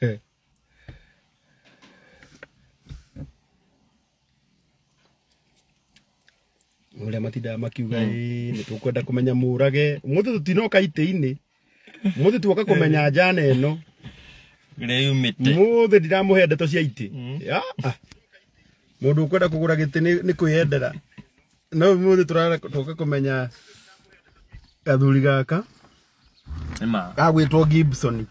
Eh. a matindaga makiuga hmm. nä tå kwenda kå menya må rage må thä tå tinoka itä-inä må thä tuoka kå menya hmm. njana ä no må thä ndiramå he ndeto cia itä hmm. ah. må ndå å kwenda kå gå ra gä tä nä kwä endera no må thä tåka kå menya gathuri gaka gagwä two gibson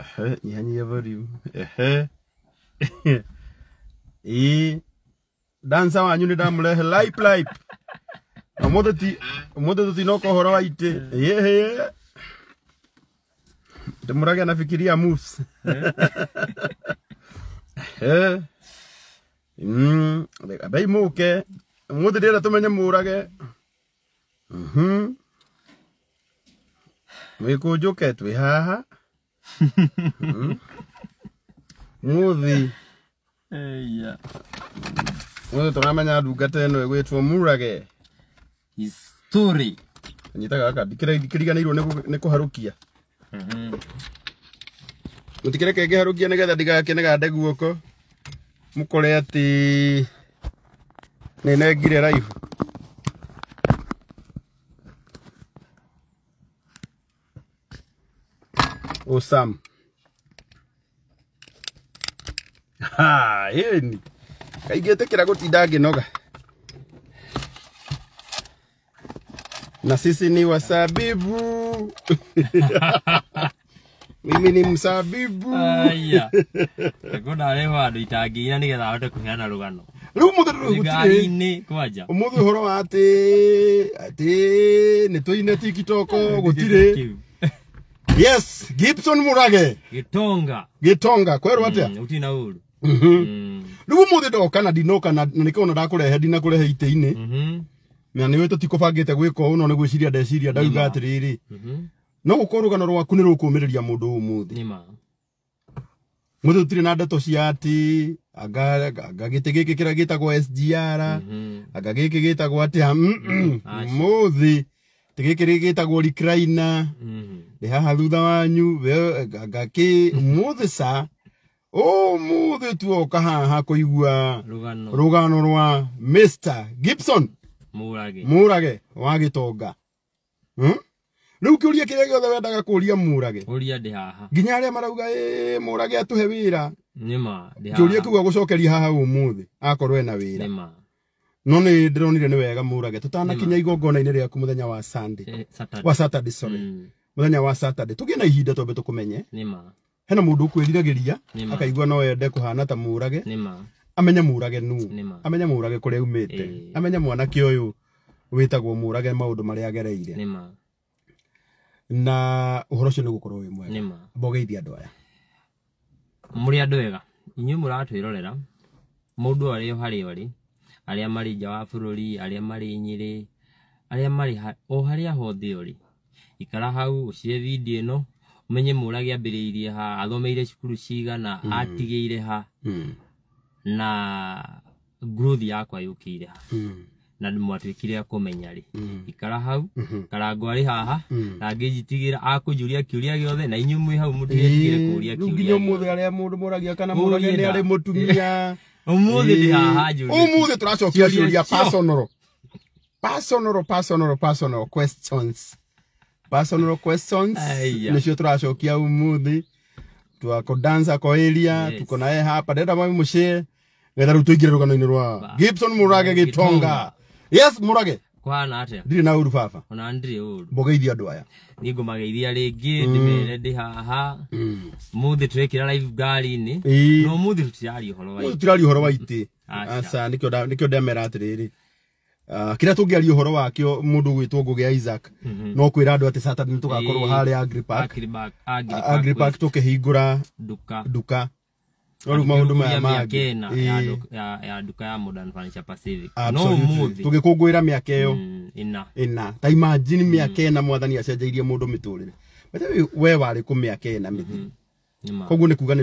Aha, yani yabarim. Aha. E dansa wanyu ni damurehe lipe lipe. Omoto ti omoto tu tinoko horo waite. Yehe. Demurage anafikiria moves. Eh. Mm, abai muke. Omoto dira tumenye murage. Mhm. Mwikujuke twi haha. Mm-hmm. muthi eya muthi turamenya ndungata ĩno ĩgwĩtwo murage history nyita gaka ndikĩriganĩirwo nĩ kũharũkia mm-hmm. mũtikĩreke ngĩharũkia nĩgetha ndigakene gande guoko mũkore atĩ nĩnengire raihu Osam. Ha, yeni. Kaigete kira gutidage noga. Na sisi ni wasabibu. Mimi ni msabibu. Aya. Kuna lewa Ngona arewa andu itangira nigetha ahote kuheana rugano. Riu muthuri riu gutire. kwanja. Umuthi horo ate. Ate. Netoi neti kitoko. TikTok gutire yes gibson murage gitonga gitonga kwerwo watia? mm, na uru mm-hmm. mm -hmm. mm. riu muthi ndoka na ndinoka na nikona no ndakũrehe ndinakũrehe itĩ-inĩ -hmm. na nĩwe na gwĩka ũũ no nĩ gwĩciria ndeciria ndauga atĩrĩrĩ -hmm. no gũkorwo rũgano rwaku nĩ rũkũũmĩrĩria mũndũ ũmũthĩ må thä tå na ndeto cia atä anga gä tä gä kä kä rä a gä tagwo anga gä kä gä tagwo atä ha må mm-hmm. thä gä rä gä tagwo haha thutha wanyu ngakä må thä ca å må thä tu haha kå igua rå gano rwa mr gibson må rage wa gä tonga hmm? rä u kä å ria kä rä a gä othe wendaga kå ria må rage nginya arä a marauga ä må rage atå he wä ra kä å ria kä u agå cokeria haha å må thä akorwo ena wä ra no nä ndäronire nä wega må rage tå tanakinya igongona-inä rä aku må thenya wa sunday wa sorry må thenya wa saturday mm. tå gä na ihinda twambe tå kå menye hena må ndå å kwä riragä ria akaigua no ende kå hana ta må rage amenye må rage nu amenye må rage kå rä a umä te eh. amenye mwanake å yå wä tagwo må rage maå ndå marä agereire na å horo å cio nä gå korwo wä mwega mbogeithia andå aya må rä andå ega inyuä må ratwä rorera må ndå arä o harä orä aria mari nja wa bururi aria mari nyiri aria mari o haria a hothe å ikara hau ucie video no umenye muragi må ha athomeire cukuru cigana mm. atigeire ha mm. na growth yakwa yukire ha mm na mwatuikire akumenya ri mm. ikara hau mm -hmm. karango ari haha mm. na ngijitigira akujuria kiuria giothe na inyu hau hau mutigire kuria kiuria nginya muthe aria mundu muragia kana muragia ni ari mutumia umuthi ndi haha njuri umuthi turacokia ciuria personal personal personal personal questions personal questions nicio turacokia umuthi twako dansa ko area tuko naye hapa ndenda mami mucie getha riu tuingire rugano-ini rwa gibson murage gitonga yes murage kũhana atĩa ndirĩ na ũru baba ona ndirĩ ũru mbogeithia andũ aya niĩ ngũmageithia rĩngĩ mm. ndĩmere ndĩ haha mm. mũthĩ tũrekĩra live ngari-inĩ no mũthĩ tũtiraria ũhoro wa tũtiraria ũhoro wa itĩ aca nĩkĩo ndemera atĩrĩrĩ ah, kĩrĩa tũngĩaria ũhoro wakĩo mũndũ gwĩtwo ngũgĩa Isaac mhm. no kwĩra andũ atĩ Saturday nĩtũgakorwo harĩa Agri Park Agri Park tũkĩhingũra duka maundu maya mangi ya nduka eh. ya modern furniture pacific no muthi tugikungwira miaka iyo mm, ina ina ta imagine mm. miaka ina mwathani acenjeirie mundu miturire bete we wari ku miaka ina mithi mhm. koguo nä kuga nä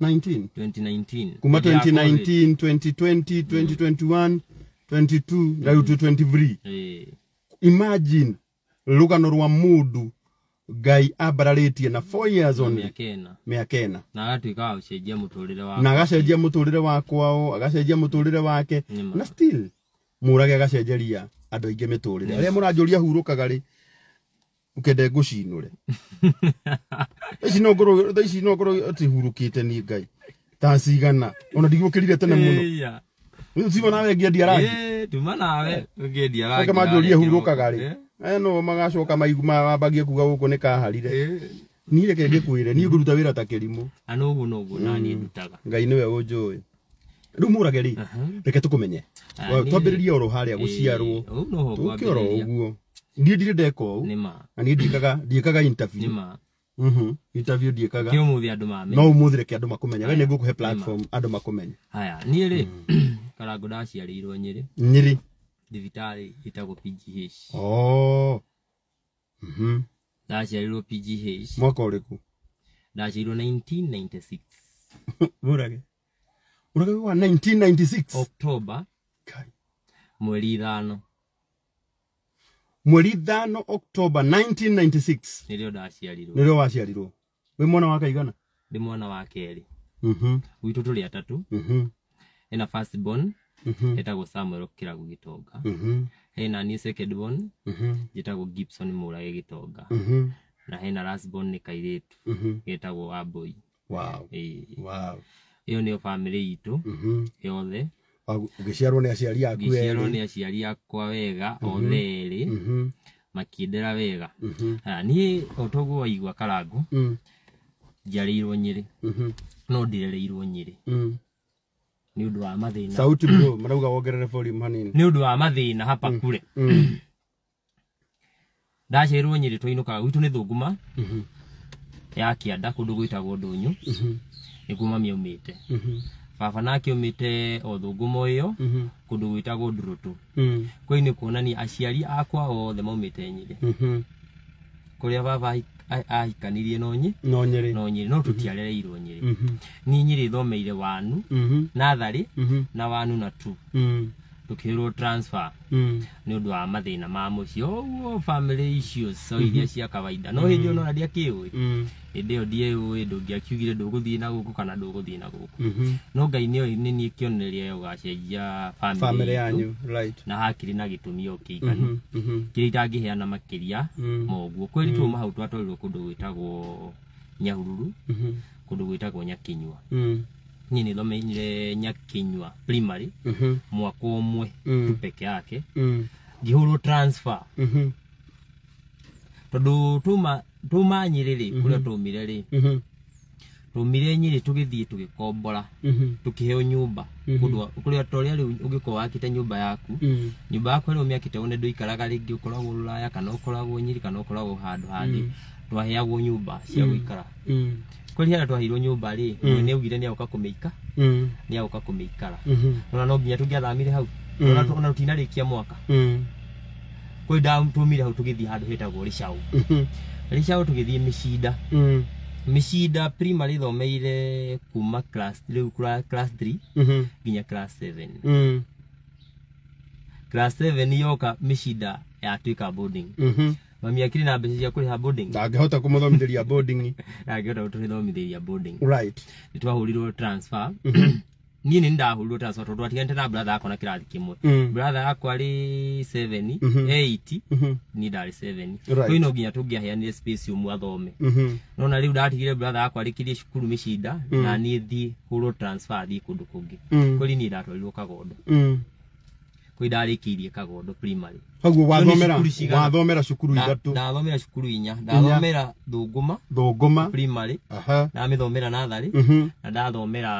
2019 kuma 2019 2020 2021 22 na rä u 23 imagine rwa må ndå ngai ambararätie na 4 mä aka ä na agacenjia må muturire rä na gacenjia muturire må tå rä re wake na still murage agacenjeria andå aingä miturire re arä a må ranjå ria hurå kaga rä ukende ngå cinå re ici no goro ati hurukite ni ngai ta cigana ona digukirire kä rire tene må no tima nawe rangi eh tumana ngä endia rangi kama ria hurukaga ri rä Eh, no magacoka maigu mambagie kuga guku ni kaharire eh. ni reke ngä kwä re niä ngå ta kä rimå ana ah, no guo noguo nani ndutaga mm. ngai ah, ni eh, mhm. we å njå ä rä u må rage rä reke tå kå menye twambä rä rie oro harä a gå ciarwo tå kä oro å guo ndiä ndirä ndeka å na niä ndiäkaga ndiäkaga interview no å reke andu makumenya menyaga ni ngå he platform andu makumenya haya ni ri mm. karangu ndaciarä irwo nyiri rä thibitari itagwo pgh oh. mm -hmm. ndaciarirwo pgh mwaka uriku ndaciarirwo 1996 murage urage wa 1996 october Kai. mweri ithano mweri ithano october 1996 nirio ndaciarirwo nirio waciarirwo wi mwana wa kaigana ndi mwana wa keri mhm mm witu tuli atatu mhm mm ina first born hetagwo mm-hmm. samuel kiragu gitonga mm-hmm. hena nise kedwon njitagwo mm-hmm. gibson murage gitonga na hena lasbon ni kairitu getagwo wow. iyo niyo family itu yothe ũgĩciarwo nĩ aciari aku ngĩciarwo nĩ aciari akwa wega othe erĩ makĩndera wega niĩ o toguo waigua karangu mm. njiarĩirwo nyĩrĩ no ndirereirwo nyĩrĩ mm ni undu wa mathina sauti bro marauga wongerere volume hanini ni undu wa mathina hapa mm. kule mm. ndacä rwo nyä rä twainå kaga gwitå nä thå nguma mm-hmm. ya kianda kundu kå ndå gå itagwo ndå mm-hmm. nyå nä kuo mami aumä te mm-hmm. baba nake aumä te o thå nguma kundu yo kå ndå gwä tagwo ndå rå mm. tå kå inä aciari akwa othe maumä te nyä rä kå rä baba ahikanirie no nyi no nyiri no nyiri mhm. no tutiarereirwo nyiri mhm. ni nyiri thomeire wanu mhm. nathari na wanu na tu tukirwo transfer mm. ni undu wa mathina ma mucio uguo family issues so iria mm-hmm. cia kawaida no hindi ona ndia kiwi mm. hindi yo ndie ui ndungiakiugire nduguthii na guku kana nduguthii na guku mm-hmm. no ngai nio ni nie kioneria yo gacenjia family yanyu right na hakiri na gitumi o kiiganu mm-hmm. kiri itangiheana makiria moguo mm. kweri tu mahau twatorirwo kundu gwitagwo nyahururu kundu gwitagwo nyakinywa nini nä thomeire nyakinywa primary mm mwako mwaka å mwe mm. peke yake mm. ngä hå transfer mhm mm -hmm. tondå tuma tuma nyä rä kå rä a tå mire rä tå mire tugithie tugikombora tå gä thiä tå gä kombora tå kä heo nyå mba kå a å ngä wakä te nyå mba yaku nyå mba yaku rä mä akä one ndå ikaraga rä ukoragwo ruraya rå raya kana å koragwo nyä rä kana å koragwo mm. twaheagwo nyumba cia mm. guikara mm kweli hana twaheirwo nyumba rä mm. ni augire ni auka kå ni auka mm. nä mm-hmm. ona no nginya tå ngä hau mm. ona tå tinarä kia mwaka kwä da mire hau tå handu hetagwo rä caå rä caå tå gä thiä mä primary thomeire kuma class rä u class 3 mm-hmm. nginya class 7 class 7 yoka mä cinda yatuä boarding mm-hmm mami akiri na mbeca cia ha boarding ndangihota kumuthomithĩria boarding ndangihota gutuhithomitheria boarding right nitwahurirwo transfer ni mhm. niä nä ndahurwo tondå twatiganite na bratha yakwa na kä rathi kä mwe mm. bratha yakwa rä mhm. mhm. ni ndarä rä no nginya tå ngä aheanire å mwe athome nona rä u ndatigire bratha yakwa rä kä rie cukuru mä mm. na ni thiä hå rwo thiä kå ndå kå ngä mm. kå ri niä ndatwarirwo kagondo kwi ndarĩkĩirie kagondo primary koguo wathomera wathomera cukuru ithatũ ndathomera cukuru inya ndathomera thũngũma thũngũma primary aha ndamĩthomera natharĩ na mhm. na ndathomera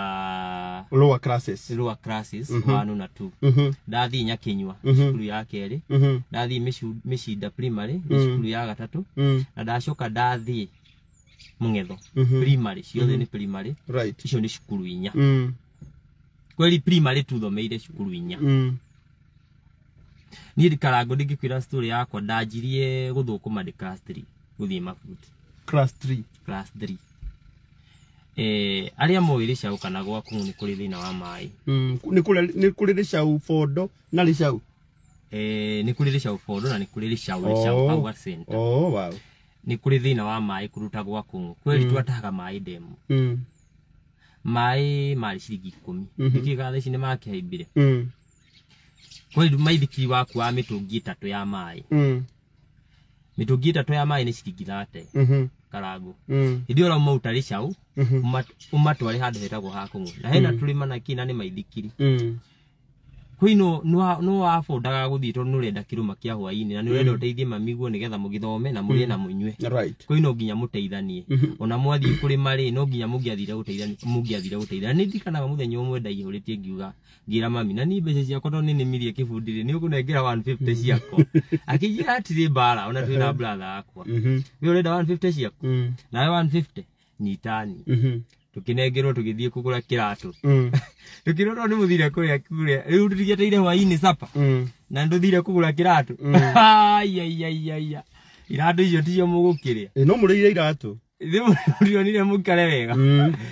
lower classes lower classes mhm. one na two mhm. ndathiĩ nyakinywa cukuru ya kerĩ ndathiĩ mĩcinda primary cukuru ya gatatũ na ndacoka ndathiĩ mũngetho primary ciothe ni primary right icio ni cukuru inya kweli primary tu tuthomeire cukuru inya niä ndikarango ndä ngä kwä ra yakwa ndanjirie gå thå kå ma nä gå thiä mabuti eh, arä a moä rä caå kana gwaku nä kå rä thä wa maä nä ni rä rä caå bondo na rä caå nä ni rä rä caå bondo na ni kå rä rä caå rä caå nä kå rä thä wa maä kå ruta gwa kå kweri mm. twatahaga maä mm. maä marä ciringi ikå mi mm-hmm. mm -hmm. nä kä gatha ici nä makä haimbire mm kwa maithikiri waku wa mĩtũngi ĩtatũ ya mai mm. mĩtũngi ĩtatũ ya maĩ nĩ ciringi thate mm-hmm. mm -hmm. karangå hĩndĩ ä yo mautarä caũ å matware handå hetagwo hakå na hena mm. tå rä mana kina nä maithikiri mm hoi no no daga wafondaga guthii tondu nurenda kiruma kia hwaini na nurenda uteithie mm-hmm. mamiguo nigetha mugithome na muri na munywe mm-hmm. koi no nginya muteithanie mm-hmm. ona mwathii kurima ri no nginya mungiathire guteithania mungiathire guteithania ni ndikanaga muthenya umwe ndaihuritie ngiuga ngira mami na ni mbeca ciakwa kono ni nimirie kibundi ri ni ukuna ukunengera 150 ciakwa akijira tiri bara ona twina uh-huh. brother akwa we urenda 150 ciakwa na 150 ni nitani tukinengerwo tugithie kugura kiratu mm. tukirorwo ni muthire kuria kuria riu tutigeteire hwaini sapa mm. na nduthire kugura kiratu mm. ayayayaya iratu icio ticio mugukiria no murire iratu ndionire mukare wega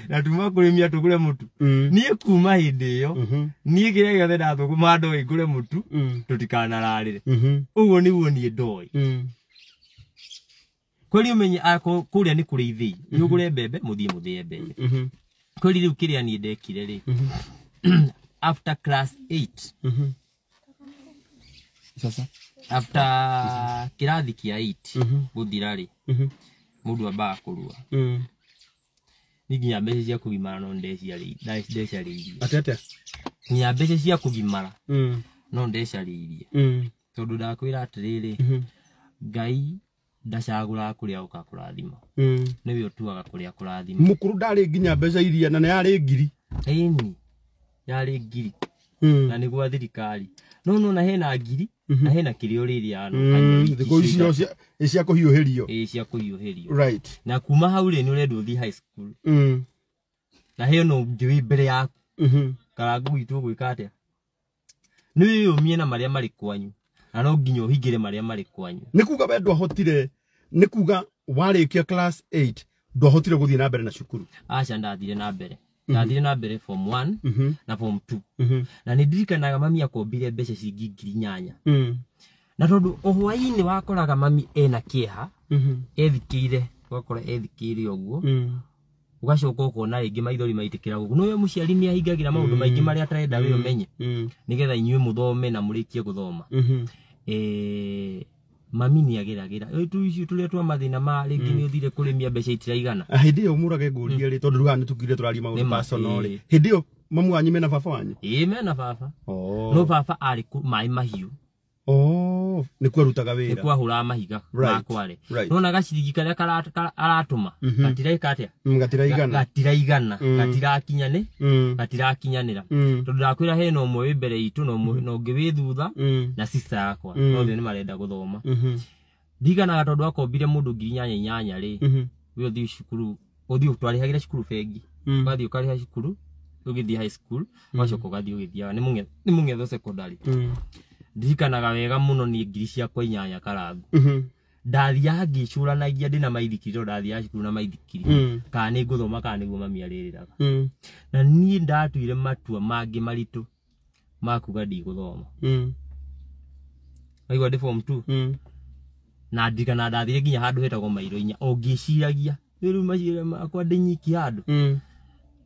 na tuma kurimia tugure mutu nie kuma hindi iyo mm-hmm. nie kiria giothe ndathuguma ndoi ngure mutu tutikanararire mm-hmm. uguo niguo nie ndoi kweli umenye ako ah, kuria ni kuri ithi ni ugure mhm. mbembe muthie muthie mbembe mhm. kweli riu kiria ni ndekire ri mhm. after class 8 sasa after kirathi kia 8 guthira ri mundu ambaga kurua mm. nginya mbeca cia kugimara no ndeciarĩirie atete nginya mbeca cia kugimara mm. no ndecariirie mm. tondå ndakwä ra atä rä ngai ndacagura kuria uka kurathima mm. niwe utuaga kuria kurathima mukuru ndari nginya mbeca iria na yari ngiri ĩni yarĩ ngiri mm. na na gwa thirikari no no na hena ngiri mm -hmm. na hena kĩrĩa ũrĩrĩa mm, thikũ icio cia kũhiũhĩrio ĩ cia kũhiũhĩrio right na kuma hau rĩ nĩ ũrenda ũthiĩ high school mm. na hena njui mbere yaku mm -hmm. karangu witũ ũgwĩka atĩa nĩ wĩyũmie na marĩa marĩ kwanyu na no nginya ũhingĩre maria mari kwanyu ni kuga we ndwahotire ni kuga kia class 8 ndwahotire gũthiĩ na mbere na cukuru acha ndathire na mbere mhm. ndathire na mbere form 1 mhm. na form 2 mhm. na -hmm. na mami akombire mbeca ciringi ngiri inyanya mm. na tondu ũhwainĩ wakoraga mami ena kĩeha mm -hmm. ethikĩire ũgakora ethikĩire ũguo mm ũgacoka ũkona rĩngĩ maithori maitĩkĩra gũkũ nĩwe muciari ni ahingagira maundu maingi marĩa atarenda we ũmenye nĩgetha inyuĩ mũthome na mũrĩkie gũthoma mami nä agä ragä ra tu icio tå rä a twa mathä na ma rä mm. ngä nä å thire kå rä mia mbeca itiraigana hä ah, ndä ä yo må rage ngå mm. ria rä tondå rä nä tukire tå raria maå ndå hä ndä ä yo mamu wanyu mena baba wanyu ä mena baba oh. no baba arä maä mahiå oh ni nä kwerutaga wä ra kwahå mahiga makware rona gaciringi karä a aratå mhm. gatireka atä mm, gatiraigana mm. gatirakinya nä mm. gatirakinyanä ra tondå ndakwä ra hena å mwe wä mbere itå na å ngä wä thutha na sista yakwa othe nä marenda gå thoma mhm. ndiganaga tondå akombire må ndå ngiri inyanya inyanya rä mhm. wä å thiä cukuru å thiä twarä hagä ra cukuru bengi ũgathiä å karä ha cukuru å gä thiä high school ũgacoka å gathiä å gä thiaga nä må ngetho secondary ndirikanaga wega muno ni ngiri ciakwa inyanya karangu mhm. ndathiaga ngĩcũranagia ndĩna maithikiri tondũ ndathiaga cukuru na maithikiri mhm. kana nĩ ngũthoma kana nĩguo mami arĩrĩraga mhm. na niĩ ndatuire matua mangĩ maritũ makuga ndigũthoma waigua ndĩ form two na ndirikana ndathire nginya handũ hetagwo mairo inya o ngĩciragia u maciira makwa ndĩnyiki handũ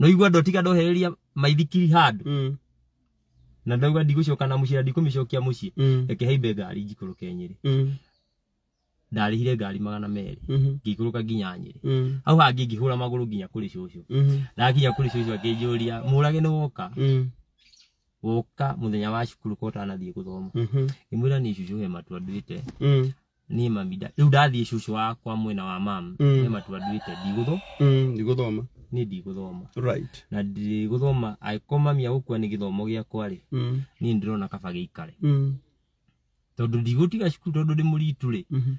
no igwa ndotiga ndohereria maithikiri handu mm. na ndauga ndigucoka na mucira ndikumicokia mucii mm. eke haimbe ngari njikuruke nyiri mm. ndarihire ngari magana meri mm-hmm. ngikuruka nginya nyiri mm. au hangi ngihura maguru nginya kuri cucu na ndakinya kuri cucu akinjuria murage ni woka mm. woka muthenya wa cukuru na utanathie guthoma imwira mm-hmm. ni cucu he matu nduite mm. ni mamida riu ndathie cucu wakwa mwena wa mama he matua nduite ndigutho ndigutho ni ndigåthoma right. na ndigåthoma angäkorwo mamia gåkua nä gä thomo gä akwa rä mm. niä ndä rona kaba gä ikare mm. tondå ndigå tiga cukuru tondå ndä må ritu rä mm -hmm.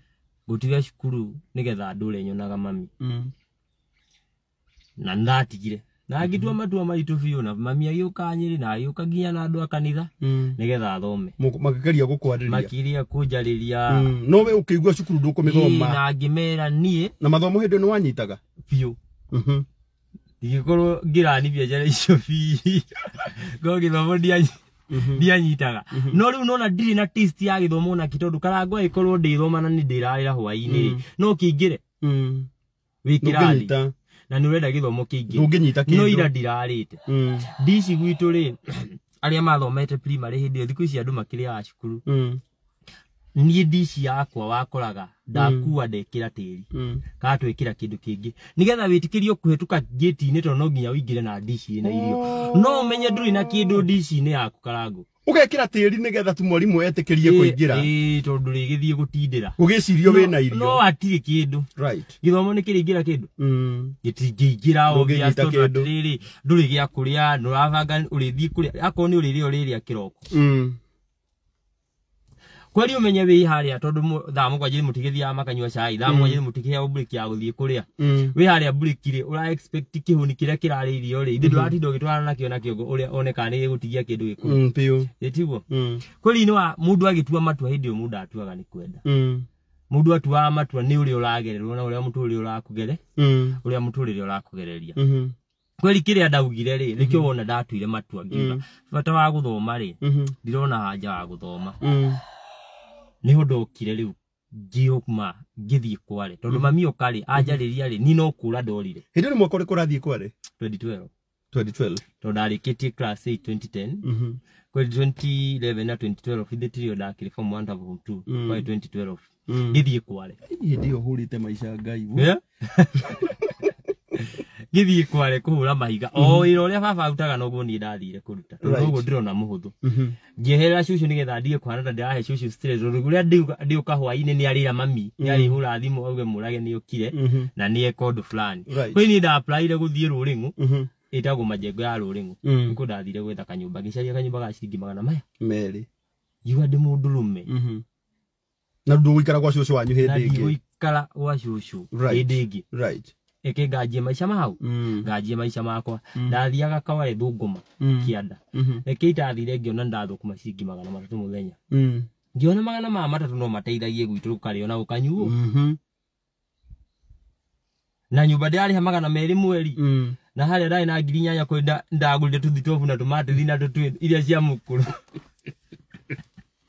gå tiga cukuru nä getha andå å rä nyonaga mami mm. na ndatigire na mm-hmm. ngä tua matua maritå biå na mami agä å ka rä na agä å ka nginya na andå a kanitha mm. nä getha athome makägeria gå kwarä makäria kå njarä ria mm. no we å kä igua cukuru ndå kå mä thoma na ngä mera niä na mathomo hä ndä ä nä wanyitaga biå mm-hmm ndigikorwo ngiranithia njara icio bihi ngorwo gĩthomo mhm. ndianyitaga mhm. no rä u nona ndirĩ na taste ya gä thomo naki tondå karangwa ä korwo ndä thoma na nä ndä rarä ra no kä ingä re mm. wä kä rathi na nä å renda gä thomo kä ingä no ira ndirarä te mm. ndici gwitå rä arä a mathomete primarä hä ndä ä thikå ici andå makä rä aga cukuru mm niä ndici yakwa wakoraga ndakua mm. ndekira tiri kana mm. twikira kindu kingi nigetha witikirio kuhituka gate-ini tondu no nginya wingire na oh. ndici na irio no umenye nduri na kindu ndici-ini yaku karangu ugekira tiri nigetha tu mwarimu etikirie kuingira ii tondu rigithie gutindira ugicirio na irio no atiri kindu right githomo nikiringira kindu mm gitingiingira obvious tondu atiriri nduri gia kuria nurabanga urithii kuria akorwo ni uriri uriria kiroko mm kweli umenye wi haria tondu thaa mugwanja mutigithia makanyua cai thaa mugwanja mm. mutikihea break ya guthie kuria mm. wi haria break ri ura expect kihuni kiria kirari irio ri ithe mm-hmm. nduratinda ugitwarana nakio na kiongo uria oneka ni gigutigia kindu giku mm, pio itiguo kweli ni wa mundu agitua matua hindi mundu atuaga ni kwenda mundu atuaga matua ni uria uragererwo na uria muturire urakugere uria muturire urakugereria mm-hmm. kweli kire andaugire ri nikio mm-hmm. wona ndatuire matua ngiuga bata wa guthoma ri ndirona haja wa guthoma ni å ndå riu rä u ngiuma ngithiä kwarä tondå mm-hmm. mami å karä anjarä rä ni no kå ra ndorire hä ndä rä mwaka 2012 2012 kå rathiä kwarä class 8 2010 tie kweli 2011 na 2012 ithe tirio ndakirä form 1 to form 2 kwa 2012 ngithiä kwarä hä ndä ä maisha hå rä ngai ngĩthiĩ kware kũhũra mahiga o wĩra mhm. ũrĩa baba arutaga noguo niĩ ndathire kũruta noguo ndĩrona mũhũthũ mhm. ngĩeherera cũcũ nĩgetha ndige kwana na ndĩrahe cũcũ rũrugu rĩa ndĩũka hwaĩ-inĩ nĩ arĩra mami mhm. nĩ arĩhũra thimũ auge mũrage nĩ ũkire na nĩ eka ũndũ fulani kwĩ niĩ ndaapuraire gũthiĩ rũrĩng'ũ ĩtagwo majengo ya rũrĩng'ũ mm. nĩkuo ndathire gwetha kanyũmba ngĩcaria kanyũmba ga ciringi magana maya merĩ igua ndĩ mũndũ rũme na ndũgũikara gwa cũcũ wanyu hĩndĩ ĩngĩ na ndigũikara gwa cũcũ hĩndĩ right eke ngajie maisha mahau mm. ngajie maisha makwa mm. ndathiaga kawa ithunguma mm. kianda mm-hmm. eke itathire ngiona ndathukuma ciringi magana matatu muthenya ngiona magana ma matatu no mateithagie gwitå gå karä ona gå kanyuo mm-hmm. na nyumba ndirarä magana merä mweri na harä a na ngiri nyanya kwä ndagå rire tå thitobu na tå thina na tå iria cia mukuru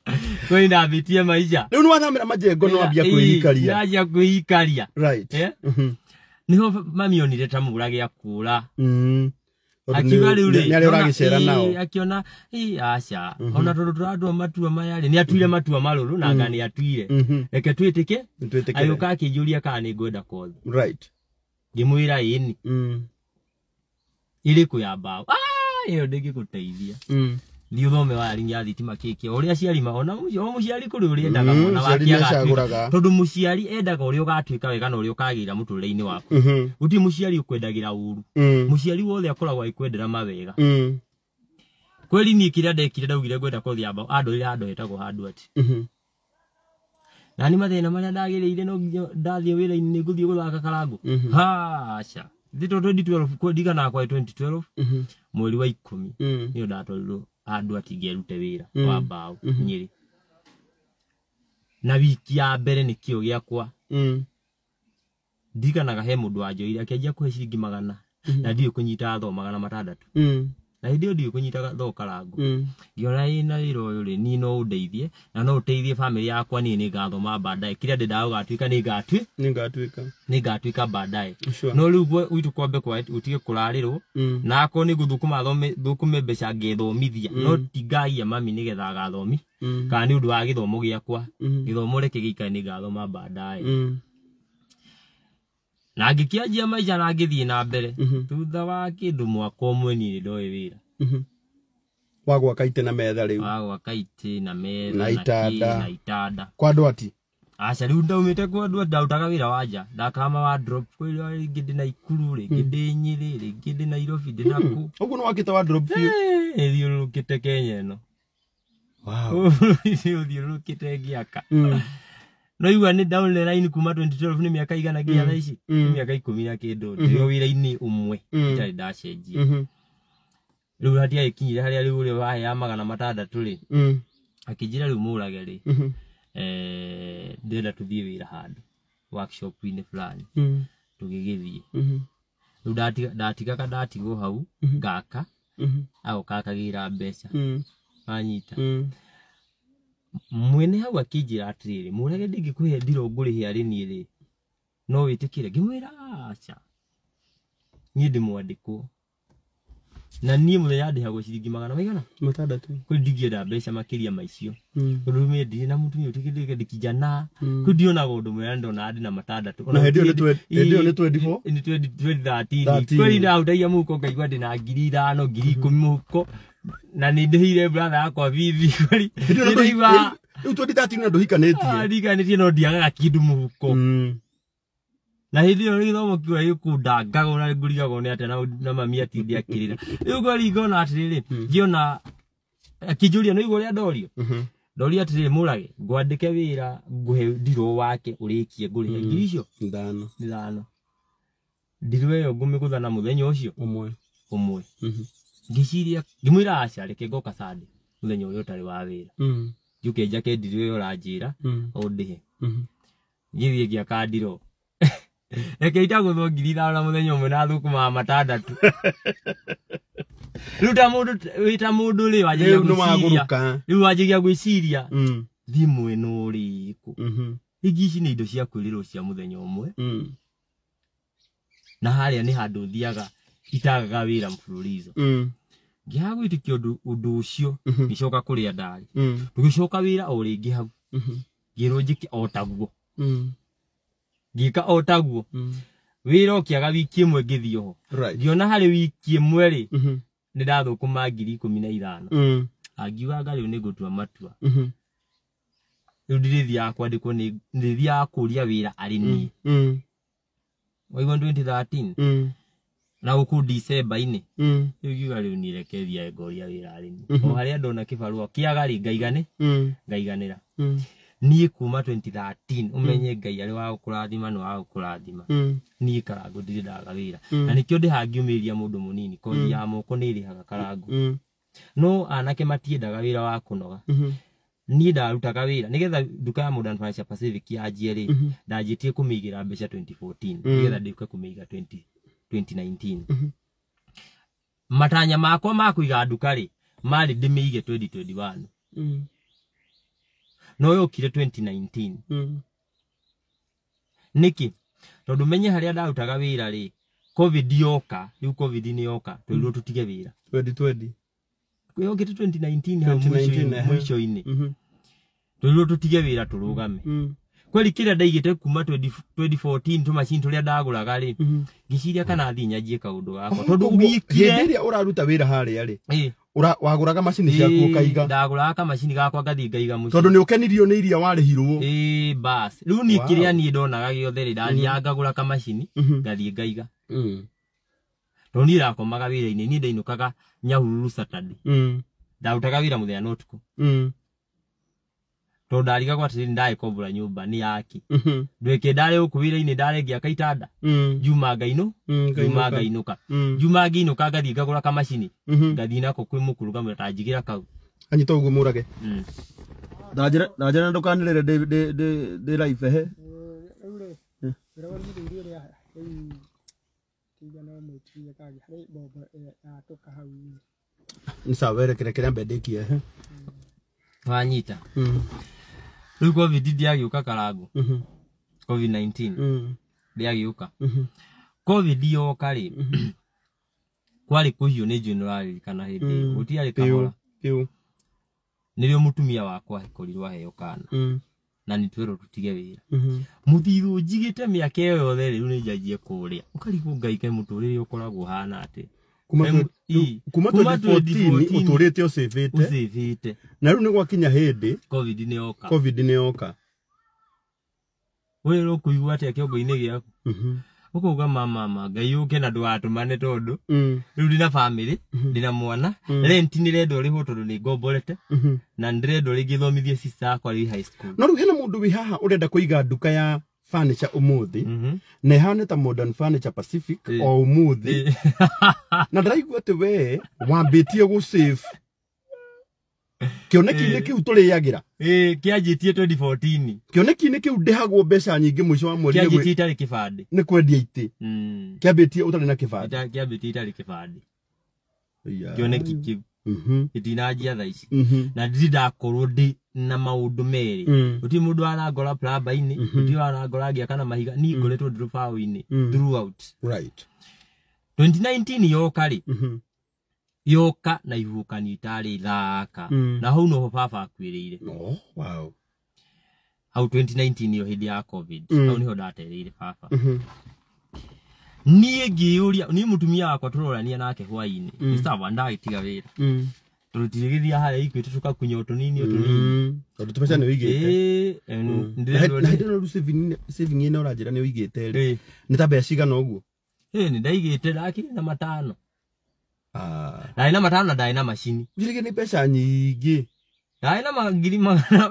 kå rå kwä ndambä tie maica rä u nä wathamä ra majengo no ambia kwä ikaria najia kwä ikaria eh? mm-hmm niho mami onire ta murage akura mm akiuga rä u rä akiona aca mhm. ona tondå tå ratua matua maya rä nä atuire mhm. matua marå rå na mhm. nga nä atuire reke twä tä kä agä å ka akä njå ria kana nä ngwenda kothi ngä mwä ra ä ni ä rä kå ya mbaå ä yo ndä ngä gå teithia mm thiä å thome waya ya thitima kä kä å rä a ciari maona o må ciari kå rä å rä endaga mm-hmm, mwana wakäagatwä tondå må ciari endaga uri ugatuika wega no uri ukagira a å kagä waku uti mm-hmm. muciari ukwendagira uru muciari mm. wothe akoragwo agä kwendera mawega mm. kweri niä kä rä a ndekire ndaugire ngwenda kåthia mbao ah, andå ire andå hetagwo handå atä mm-hmm. na nä mathäna marä a ire no nginya ndathiä wä ra-inä nä ngå thiä gå thaka karangå haca thä to 2012 kwendiganaga kwa 2012 mweri wa 10 mi nä yo andå erute wä ra wa mm. mbaå mm-hmm. nyä na wiki ya mbere nä kä o gä akwa mm. ndiganaga he må ndå wanjoire akä anjia kå he ciringi magana mm-hmm. na ndiä kå nyita thoma magana matandatå mm na hindi ndiå kũnyitaga thoka rangu ngiona mm. na wä ra rä ni no å ndeithie na no å teithie bamä yakwa niä nä ngathoma mbandae kä rä a ndä ndaga gatuä ka nä ngatuä ka mbandae no rä u gwitå kwambe kwa gå tige kå rarä rwo mm. na akorwo nä gå thå kå me mbeca ngethomithia no mm. tingagia mami nä getha gathomi mm. kana nä å ndå wa gä thomo gä akwa gä thomo reke gä ikare nä ngathoma mbandae na ngĩkĩanjia maisha na ngĩthiĩ na mbere mhm. thutha wa kindu mwaka ũmwe ni ndo ndoĩ wagwa mhm. kaite na metha riu wagwa kaite na metha na itanda na itanda kwa andũ acha riu rĩu ndaumĩte kwa andũ ndarutaga wĩra waja nja ndakama wa drop kwĩra rĩngĩ ndĩ na ikuru ri rĩngĩ mhm. ndĩ nyĩrĩ rĩngĩ ndĩ nairobi ndĩ naku ũguo no wakita wa drop e biũ ĩthiũrũrũkĩte kenya ĩno bũrũri nĩ ũthiũrũrũkĩte giaka mm no iwa nä down the line kuma 2012 ni miaka igana gi mm. tha ici mm. nä mä aka ikå na kä ndå ndä mm-hmm. wä ra-inä å mwe mm. itarä ndacenjia mm-hmm. rä u hatiagä kinyire harä a rä magana matanda rä akijira rä murage ri mm-hmm. eh rä ndärenda tå thiä wä workshop-inä fulani tå gä dati dati rä dati go hau gaka au kaka gira mbeca anyita mwene hau akinjira atiriri murege ndingikuhe ndiro ngurihia rini ri no witikire ngimwira acha niĩ ndĩmwandĩkwo na niĩ mũthenya ndĩhagwo ciringi magana maigana matandatũ kwĩ ndingĩenda mbeca makĩria maicio tondũ hmm. mĩ ndirĩ na mũtumia ũtigĩrĩke ndĩkinjana hmm. kwĩ ndionaga ũndũ mwega ndona ndĩ na matandatũ na hĩndĩ ĩyo nĩ twendi bo nĩ twendi twendi thatini kwĩ ndaahutagia mũhuko ngaigua ndĩ na ngiri ithano ngiri ikũmi mũhuko na nä ndä heire bratha yakwa bithiari tie ah, no ndiagaga må huko mm. na hä ndä ä yo gä thomo kiuga gä kå na ngå rigagwo nä atä na mami atindi akä rä ra rä u ngari atä rä rä ngäona akinjå mm. eh, ria no igå rä a ndorio ndoria mhm. atä rä rä må rage ngwandä ke wä ra ngå he ndirå wake å rä kie ngå rä he mm. ngiri icio thano ndirå ä yo ngå mä gå thana må thenya å cio å mwe ngiciria ngimwira aca reke ngoka sande muthenya ũyũ ũtarĩ wa wĩra mm-hmm. njuke njake ndiri ũyũ ũranjĩra ũndĩhe mm-hmm. mm-hmm. ngithie ngĩaka ndiroo reke itagũthwo ngiri ithano na muthenya umwe na thukumaga matandatũ rĩu ta mũndũ wĩ ta mũndũ rĩ wanjagia gwĩciria rĩu wanjagia gwĩciria mm. thiĩ mwena ũrĩkũ rĩngĩ ici ni indo cia kwirirwo cia mũthenya ũmwe mm. na haria ni handu thiaga itagaga wĩra mfululizo mm ngiaga gwitikia undu ucio mhm. ngicoka kuria ndari mm. tugicoka wira o ringi hau mhm. ngirwo njike o otaguo ngika o taguo mm. mm. wira aga wiki ngä ngithii ho ngiona harä wiki nä ndathå kå ndathũkũma ngiri mi na ithano angiugaga nä nĩ tua matua mhm. rĩu ndirĩthiaga kwandĩkwo ndirĩthiaga kũria wĩra arĩ niĩ waigua 2013 na gå dicemba-inä mm. rä u ngiuga rä u nirekeria ngoria wä ra arä mi mm-hmm. o harä a ndona kä barua kä aga rä ngaiganä mm. ngaiganä ra mm. niä kuma 2013 umenye ngai arä wa gå kå rathima nä wa gå kå rathima niä karangå ndirä ndaga wä ra na nä kä o ndä hangiå mä ria må ndå ya moko nä rä haga karangå no anake matiendaga wä ra wa kå noga mm-hmm. niä ndarutaga wä ra nä getha nduka ya modern financial pacific yanjie rä mm-hmm. ndanjä tie kå mä igä ra mbeca nä getha ndä uke kå mä iga 2019 mhm. matanya makwa makuiga nduka ri mari ndä 2021 mm. no yokire 2019 niki mm. tondu menye harä a ndarutaga wira ri covid yoka rä covid ni yoka twä rirwo tå tige wä ra yokä 2019 hau mwisho ico Mhm. Tulio tutige wira turugame. wä kweli kira ndaigite kuma 2014 tu machini turia ndaguraga ri mhm. ngiciria kana thi nyanjie kaundu gakwa oh, tondu oh, oh, wikire hindi iria uraruta wira haria ri waguraga macini ciaku ukaiga ndaguraga kamacini gakwa ngathi ngaiga muci tondu ni ukenirio ni iria warihirwo ii bas riu ni kiria nie ndonaga giothe ri ndathiaga mhm. ngagura kamacini mhm. ngathi ngaiga mm. tondu nie ndakomaga wira-ini nie ndainukaga nyahururu saturday mm. ndarutaga wira muthenya na utuku mm tondu ndarigagwo atiriri ndagikombora nyumba ni yake mhm. ndweke ndare uku wira-ini ndarengiaka itanda njuma mm. juma njuma mm, ka njuma ngiinuka mm. ka ngagura kamacini mhm. ngathii nako kwi mukurugamira tanjigira kau anyita uguo murage ndanjira ndukanirire ndi raibe he nsawerekere kiria mbendekie he wanyita rä u covid ndiagä å ka karangu mm-hmm. covid 19 ndiagä å ka covid yoka rä mm-hmm. kwarä kå hiå nä njå rarärikana hä ndä mm-hmm. gå tiarä kahora nä rä o må tumia wakwa korirwo aheo kana na nä twerwo tå tige wä ra må thithå njigä te mä aka ä yo yothe rä u nä njanjie kå rä a å karigwo ngai ke må tå rä re å koragwo hana atä kuma 2014 uturite ucivite ucivite na riu ni gwakinya hindi covid ni yoka covid ni yoka wero kuigua atia kiongo-ini giaku ukauga mhm. mama mama ngai uke mm. na ndwatumane tondu riu mhm. ndina family ndina mwana rä hwo tondå nä ngomborete mhm. na ndä renda rä ngä thomithie sister akwa rä high school no riu hena haha å renda kå iga nduka ya furniture umuthi mm -hmm. ne ihane ta modern furniture pacific yeah. o umuthi yeah. na ndaraigua atä we wambitie gå save kioneki-inä kä u tå rä agä ra kä anjä tie kä oneki-inä kä u ndähagwo mbeca nyingä må wa mweriitarä kä bandä nä kwendia itä mm. kä ambä tie å tarä na kä bandä kä ambä tie itarä kioneki Mhm. itinanjia thaa mhm. na ndiri ndakorwo ndi na maundu meri uti mm. mundu arangora plamba-ini uti mhm. arangora agiaka na mahiga ni mm. ngoretwo ndiru bao-ini mm. throughout right 2019 yoka ri yoka na ihuhũkanio itarĩ thaka na hau no baba akuĩrĩire oh, wow. hau 2019 iyo hĩndĩ ya covid hau niho ndatereire baba mm niä ngä å ria nä må tumia wakwa tå rorania nake hwainä ndagätiga wä ra tåtirä ria harä ikuä tå coka å tå nini å tå nini tå mbeca å igä te ä no ranjä ra nä å igä te rä nä ta mbeca cigana å guo nä ndaigä te ndakä na matano ah. ndarä na matano na ndarä na macini njä gä nä mbeca nyingä ndarä na mangiri magana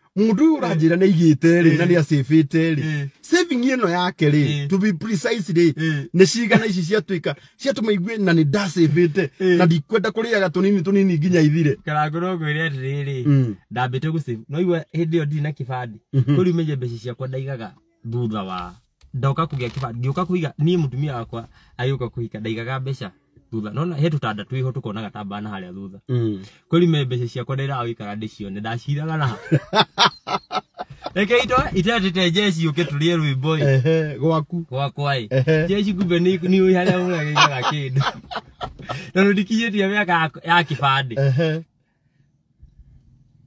mundu uyu uranjira ni igite ri eh. na ni asifite ri eh. saving ino yake ri eh. to be precise ri ni cigana ici ciatuika ciatuma igue na ni ndacivite na ndikwenda kuriaga tunini tunini nginya ithire karangoro ngwire atiriri mm. ndambite save no iwe hindi iyo ndiri na kibandi mhm. kuri umenye mbeca ciakwa ndaigaga thutha wa ndoka kugia kibandi ngiuka kuiga ni mutumia wakwa agiuka kuhika ndaigaga mbeca thutha nona he tutanda twiho tukonaga ta bana hari thutha mm. kuri me mbeca ciakwa nĩ iragũikara ndĩcione ndaciraga na reke ito uke tulie ũke boy. Ehe, gwaku gwakwa ĩ jeci kumbe nĩ ũĩ harĩa mũgagigaga kĩndũ tondũ ndikinyĩtie mĩaka ya kifande. Ehe.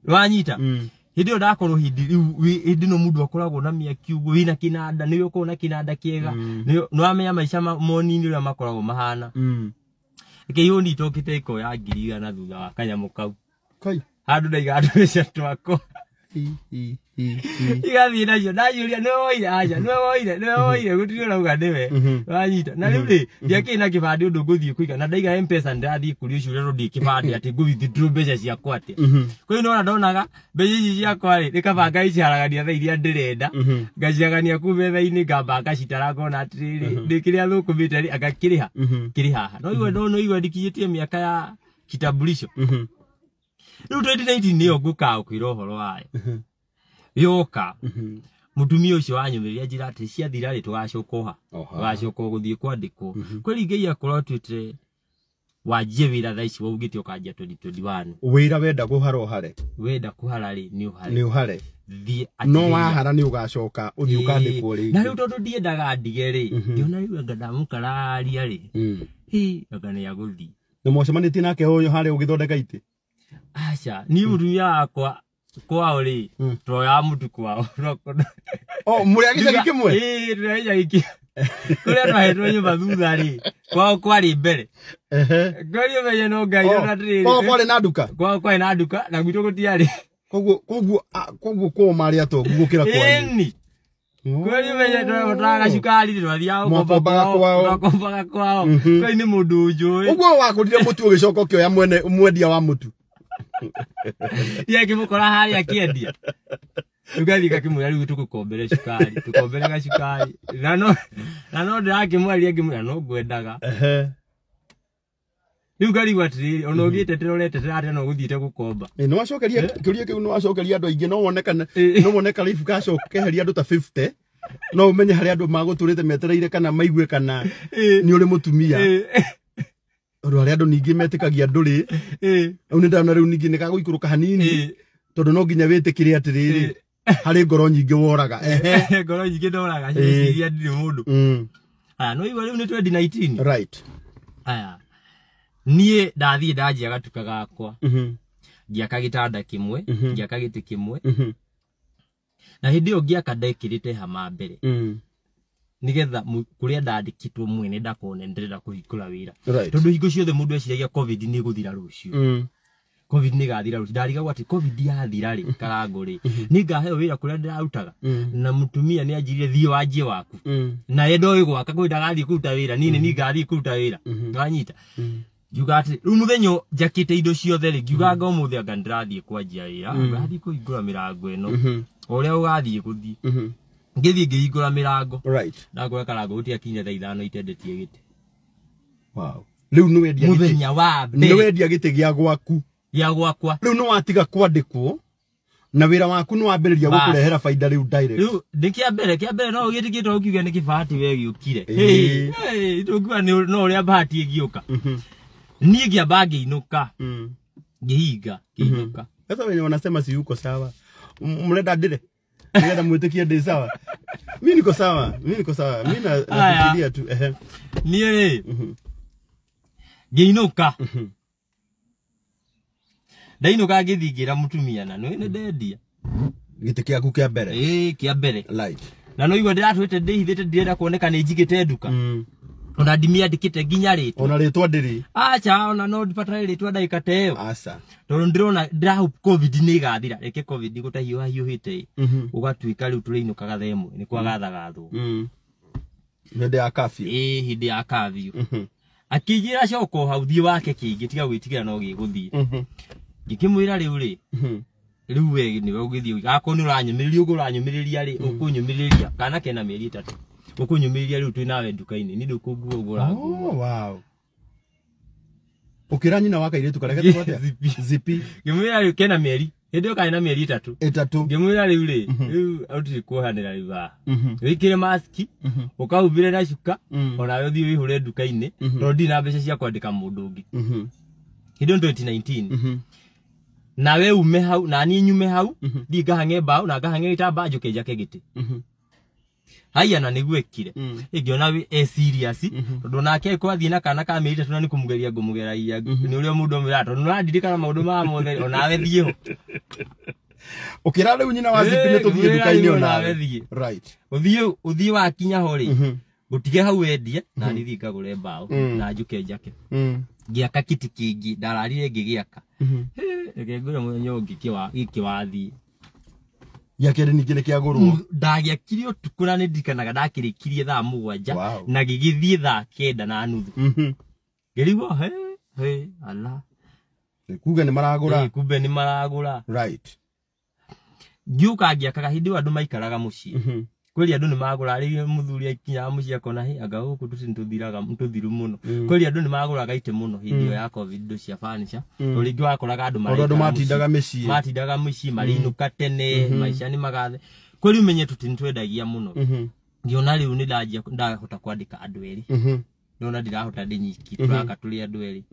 wanyita mm hĩndĩ ĩyo ndakorwo hidi rĩu hĩndĩ no mudu akoragwo na mĩaki ũguo wĩna kĩnanda nĩwe ũkoragwo na kĩnanda kĩega mm. nĩwamenya maica monini ya makoragwo mahana mm kä ihå ni njokite ä ya ngiri igana thutha wa kanyamå kau na ndaiga andå cia twakwa igathii nacio nanjũria nĩwe woire aja mm-hmm. gũtirĩ ũrauga nĩwe mm-hmm. wanyita na mm-hmm. rĩu rĩ ndiakĩrĩ na kĩbandĩ ũndũ ngũthiĩ kũiga na ndaiga mpesa ndĩrathiĩ kũria ũcio ũrerwo ndĩ kĩbandĩ atĩ ngũwithitru mbeca ciakwa atĩ kwĩ nona ndonaga mbeca ici ciakwa rĩ rĩkabanga icaragania tha iria ndĩrenda ngaciragania kuu metha-inĩ ngamba ngacitara ngona atĩrĩrĩ ndĩ thũkũmĩte rĩ angakĩrĩha kĩrĩ haha no igwe ndikinyĩtie mĩaka ya kitambulisho riu 2019 niyo nguka ukwira uhoro wayo uhuh. yoka uhuh. mutumia ucio wanyumiriria njira ati ciathira ri tugacukuha tugacukwo guthii kwandikwo uhuh. kweri ngai akorwo twitire wanjie wira thaa waugite ukanjia 2021 wira wenda kuhara uhare wenda kuhara ri ni uhare ni uhare no wahara nä å gacoka å thiä å kandäkwo rä na rä u ndiendaga ndige rä ndiona rä anga ndamå kararia rä hmm. anga nä agå thiä nä tie nake å yå harä å gä thondeka aca ni mutumia wakwa kwao rä turoya må kwao må rä a gä cagi kä mwe tå rä a gä kä kå rä a twahetwo nyå mba thutha rä kwao kwarä mbere kwari å menye no ngai oh, ona tärkwarä na nduka kwao kwarä na nduka na gwitå gå tiarä koguo kwao marä atongu gå kä ra kwani kweli menye twaga cukari twathiakombaga kwao kwai mhm. nä må ndå njå ä å guo wakå rire må tu å gä coka å kä oya mwendia wa må tu ya kimu kora kimukora harä akĩendia tugathi gakimwira rä u tå gå kombere ka shukari Nano Nano da no ndä ya mwaria ya no guedaga ngwendaga rä u Ono atä rä rä ona å mhm. ano uthi ite retetera atä no gå thiite gå komba nä wacokeria kä ria kä u nä wacokeria andå aingä no woneka rä ibu gacokeheria do ta no å menye harä do mago Turete rä te kana maigwe kana Ni ole motumia må ndå arä a andå ningä metĩkagia ndå rä u nä ndana rä u ningä nä kagå ikå hanini tondå no nginya wä tä kä rä atä rä rä harä ngoro nyingä woraga ngoro eh. nyingä ndoraga ciria ndirä eh. må ndå mm. aya nä waigua rä u nä twendi aya niä ndathiä ndanjia gatuka gakwa mm-hmm. ngäaka gä tanda kä mwe mm-hmm. ngäaka gä tä kä mwe mm-hmm. na hä ndä ä yo ngä aka ndekä rä te hama mbere mm -hmm nigetha kuria ndandikitwo mwene ndakone ndirira kuhikura wira tondu hingo ciothe mundu eciragia covid ni guthira rucio mm. covid ni gathira rå ndarigagwo ati covid yathira rä mm-hmm. karangå rä mm-hmm. nä ngaheo wä ra kå rä a mm. na mutumia ni ajirire anjirie thiä wanjie waku mm. na enda å gwaka kwä ndagathiä kå ruta wä nini mm-hmm. ni ngathiä kå wira wä nganyita ngiuga atä rä u må thenya njakä te indo ciothe rä ngiuga nga må anga ndä kwanjia wä ra ngathiä kå hingå ra mä rango o rä a å ngĩthiĩ ngĩhingũra mĩrango na ngoya karango gũtiakinya thaa ithano itendetie gĩtĩ rĩu nĩwendmũthenya wa nĩwendia gĩtĩ gĩa gwaku gĩa gwakwa rĩu nĩwatiga kwandĩkwo na wĩra waku nĩwambĩrĩria gũkũrehera faida rĩu direct nĩ kĩa mbere kĩa mbere no gĩtĩ gĩtũ ũkiuga nĩ kĩbahati we hey hey gĩũkire ni no ũrĩa bahati ĩgĩũka mhm. niĩ ngĩamba ngĩinũka mm. ngĩhinga ngĩinũka mhm. sasa wenye wanasema si yuko sawa mrenda ndire nenda mwitikie ndi sawa mi niko sawa mi niko sawa mi tu niä rä mhm. ngä inå ka mhm. ndainå ka ngä thingä ra må tumia na nä mhm. ndendia gä tä kä aku kä a mbere kä a mbere na no igua ndä ratwä te ndä hithä te ndirenda kuoneka nä njigä te nduka ona ndimiandikite nginya ritwa ona ritwa ndiri acha ona no ndibatare ritwa ndagika ta asa aca tondu ndirona ndirahope covid ni igathira reke covid gutahiuha hiuhite gugatuika mhm. riu turiinuka gathemu ni kwagathagathu mm. hinde ya kafyu ii hinde ya kafyu mhm. akigira coko hau thii wake kingi tiga gwitigira no giguthii mhm. ngikimwira riu ri riu we niwe ugithii akorwo ni uranyumiriria uguo uranyumiriria ri ukunyumiriria kana kena mieri itatu ukunyumiria riu twi we nduka-ini ni ndu kunguo gura oh, wow ukira nyina wa kairitu kareke twatia zipi zipi ngimwira riu kena meri hindi ukai na mieri itatu itatu ngimwira riu ri riu autiri kuhanira riu ha wikire maski ukahumbire na cuka mhm. onawe uthii wihure nduka-ini tondu mhm. ndiri na mbeca cia kwandika mundu ungi hindi ndu 2019 nawe ume hau na niĩ nyume hau thiĩ mhm. ngahange mbao na ngahange gĩtamba njũke njake haya na aiana niguekire ingiona mm. e serious mm-hmm. tondu nake kwathii na kana ka mĩeri tuna nä kå må geria ngå må geragia mm-hmm. nä å rä a må ndå mwä ra tondå nä randirikana maå maa mothe onawe thiä ho å kä ra rä u nyina wa zipi nä tå thiä nduka-inä onawe thiä å thiä å thiä wakinya ho rä mm-hmm. gå hau wendie na nä thiä ngagå re mbaå mm. na njå ke njake mm. ngä aka kiti kä ngä ndararire ngä gä aka reke ngå re må thenya å ngä kä gä akä rä ningä nä kä agå rwo ndagä akire å tukå na nä ndirikanaga ndakä rä kirie thaa må gwanja na gä gä thiä thaa kenda na nuthu mhm. gä rigwo he he ala kuga nä maragå ra kumbe nä maragå ra ngä å ka ngä akaga hä ndä ä yo andå maikaraga må ciä mhm kweli andu ni maguraririe muthuri akinya muci akona hi anga guku tuci nituthiraga tuthiru muno mm. kweli andu ni maguraga ite muno hindi iyo mm. ya covid indo cia fanisha mm. uringi wakoraga andu andu matindaga mici matindaga micii marinuka tene mm-hmm. maisha ni magathe kweli umenye tuti nitwendagia muno mm-hmm. ngiona riu ni ndanjia ndahota kwandika andu eri mm-hmm. ndona ndirahota ndinyiki turaka tuli andu eri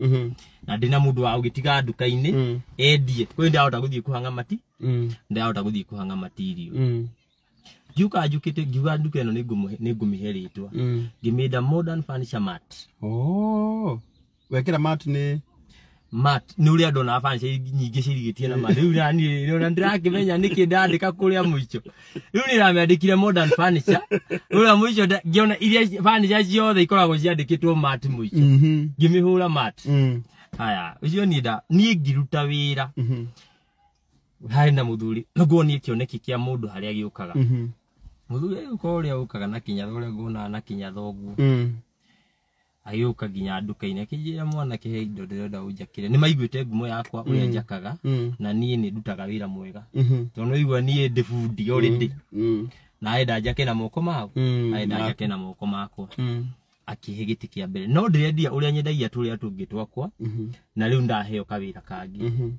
na ndina mundu wa ugitiga nduka-ini endie kweli ndirahota guthii kuhanga mati ndirahota guthii kuhanga matirio ngiuka njukite ngiuga nduka ino ningumĩhe rĩtwa ngĩmĩnda mm. modern furniture mat oh. wekĩra mat nĩ mat nä å rä a ndona banca nyingä cirigä tie na ma rä u nanirona ndä rakä nä kä ndandä ka kå rä a må ico rä u nä ramä andä kire rä u ra må ico ngäona iria banca ciothe ikoragwo ciandä mat muicho ico mm-hmm. ngä mat mm. haya å ni niä nda niä ngiruta wä ra mm-hmm. na må thuri nguo niä kä oneki kä a må ndå muthuri agĩũka ũrĩa ũkaga na kinyatha ũrĩa nguonaga na kinyatha ũguo mm. agĩũka nginya nduka-inĩ mwana kihe he indo ndĩrenda ujakire ni maiguite ngumo yakwa ũrĩa mm. njakaga mm. na nie ni ndutaga wira mwega tondũ nĩwaigua nie ndĩ bundi already na enda njake na moko mao enda njake na moko mako akĩhe gĩtĩ kia mbere no ndĩrendia uria nyendagia tũrĩa tũngĩ twakwa mm-hmm. na rĩu ndaheo kawĩra kangĩ mm-hmm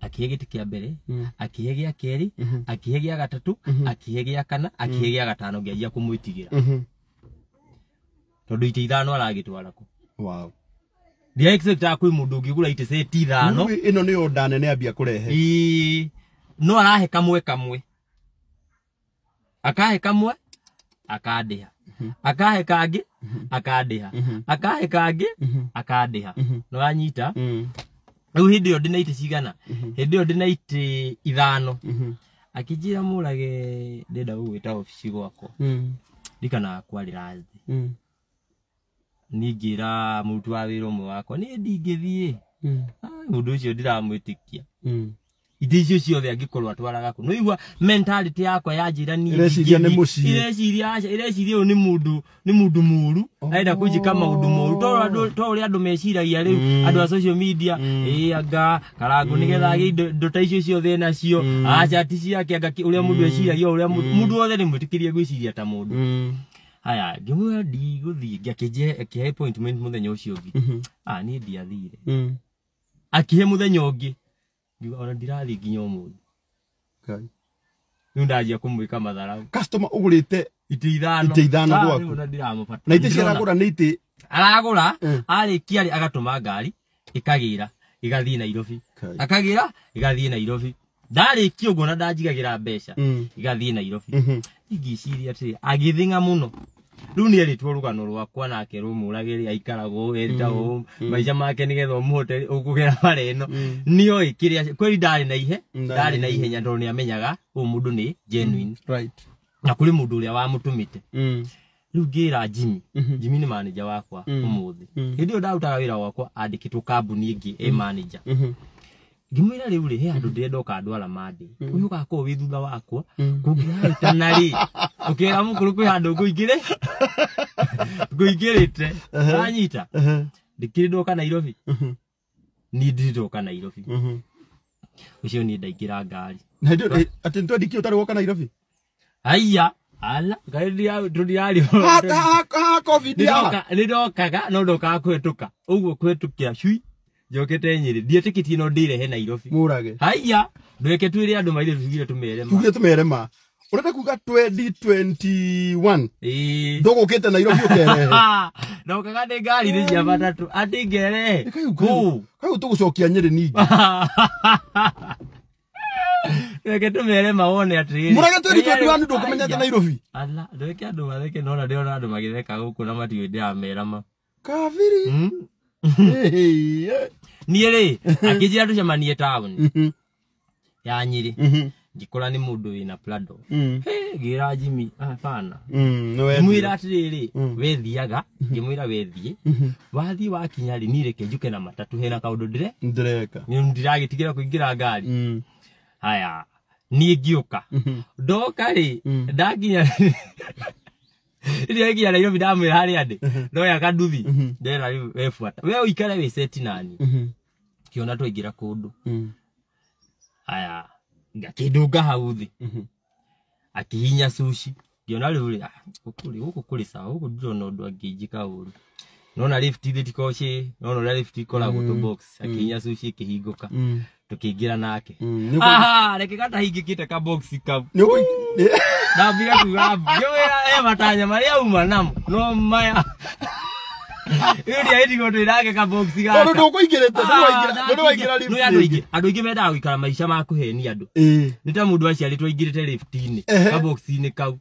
akihe gä tä kä a mbere mm. akihe gä a kerä mm-hmm. akihe gä a gatatå mm-hmm. akihe gä a kana akihe mm-hmm. gä a gatano ngai akå mwä tigä ra tondå itä ithano aragä twara kå ndiakwä må ndå å ngä gå ra itä ceti ithano ä no nä yo ndanene ambia kå rehe no arahe kamwe kamwe akahe kamwe akandä ha akahe kangä akandä ha akahe kangä akandä ha no anyita mm rä u hä ndä ä yo ndä na itä cigana hä mhm. ndä ä yo ndä na itä ithano mhm. akä njä ra må rage ndenda gå gwä ta obici gwakwo mm. ndikana kwarä rathi mm. ningä ra må ruti wa wä ra å mwe wakwa nä ndingä thiä må mm. ah, ndå å cio ndä ramwä tä kia indo icio ciothe angĩkorwo atwaraga ku nĩigua mentality yako ni ni yakwa yanjĩra nĩireciria ni nĩ ni nĩ muru mũru kuji oh. kama maũndũ moru to ũrĩa andũ meciragia riu mm. andũ a social media mm. ĩ anga karangũ nĩgetha agĩ indo ta icio ciothe nacio mm. acati ciake anga ũrĩa mũndũ eciragia uri mũndũ othe ni mwĩtĩkĩrie gwiciria ta mũndũ haya ngĩmwĩra ndigũthiĩ ngĩakĩnje akĩhe appointment mũthenya ũcio ũngĩ mm-hmm. ah niĩ ndiathire akihe mũthenya ngi ngiuga ona ndirathiĩ nginya ũmũthĩ kai rĩu ndanjia kumwika mathara customer ugurite ite ithano ite ithano gwaku na ndiramũbata na ite ciaragũra nĩ ite aragura aragũra arĩkia agatuma ngari ĩkagĩra igathiĩ Nairobi akagĩra igathiĩ Nairobi ki ũguo na ndanjigagĩra mbeca igathiĩ Nairobi ingĩciria atĩrĩ agithinga muno riu nä erätwo rugano rwakwa nake rå må ragä rä aikaragwo etagwo mm, mm. maica make nä getha å må hote å kå gera bara ä no nä oä kä rä ndarä na ihe ndarä na ihenya tondå nä amenyaga å må ndå nä genuine mm, na kå rä må ndå å rä a wamå mä te rä u ngä ra jimi mm-hmm. jimi nä manäja wakwa umuthi. må thä hä ndä ä yo ndarutaga wä ra wakwa andä kä two kambuni ä ngä ä ngimwira riu ri he andu ndirenda ukandwa ala mandi uyu mm. ugakorwo wi thutha wakwa mm. kungirahitana ri ukira mukuru kwi handu nguingire nguingirite anyita ndikiri ndoka nairobi mm-hmm. ni ndiroka nairobi ucio mm-hmm. ni ndaingira ngari ati nitwendikio utari woka nairobi aiya ala ya ya ha ha ndirakovidnirokaga no ndokaga kuhituka uguo kuhitukira cui njokete nyiri thiete no ndire he nairobi murage haiya ndweke twire andu maire tugire tumere ma tugire tumere ma urenda kuga 2021 eh ee kete nairobi ukere na ukaga ni ngari ni cia matatu ati ku kuu kau tugucokia nyiri ningi ndweke tumere mawone atĩrĩrĩ mũrege twĩri tondũ wa nĩndũ ũkũmenyete nairobi ala ndwĩke andũ matheke na ndĩrona andu magĩtheka gũkũ na matiũĩ ndĩramera ma kaviri mm. kabiri hmm? niä rä angä njä ra tå cemanie taåni ya nyiri ngikora nä må ndå wä na plado ra jimi hapana ra atä rä rä wethiaga thiaga ngä mwä ra wethiä wathiä wakinya rä nirä ke njuke na matatå hena kaå ndå ndä ndäreka ndiragä tigä ra kå ingä ra ngari mm. haya niä ngä å ka mm-hmm. ndoka rä ä rä nginya nairobi ndamwä ra harä a ndä mhm. noya kanduthi mhm. ndera webuata we å ikare wä ceti nani kä mhm. ona twaingä ra kå ndå aya ngakä ndunga hau thä akä hinya cuci ngä ona rä u rä ah, gå kå kå rä cawa gå kå ndirona å ndå angä njä ka å ru nona lift ithe tikoci nona ũrĩa lift iko la mm. tũ box mm. akinya sushi ikĩhingũka mm. tukiingira nake reke gatahingĩkĩte ka box ka kau ndambire kuga ngĩwĩra e matanya marĩa auma namo no maya aidi itigo ndĩrage ka box ga tondũ ndũkũingĩrĩte ndũrĩ waingĩra lift andũ aingĩ andũ aingĩ mendaga gũikara maica ma kũhenia andũ eh. nĩ ta mũndũ aciarĩtwo aingĩrĩte lift-inĩ ka box-inĩ kau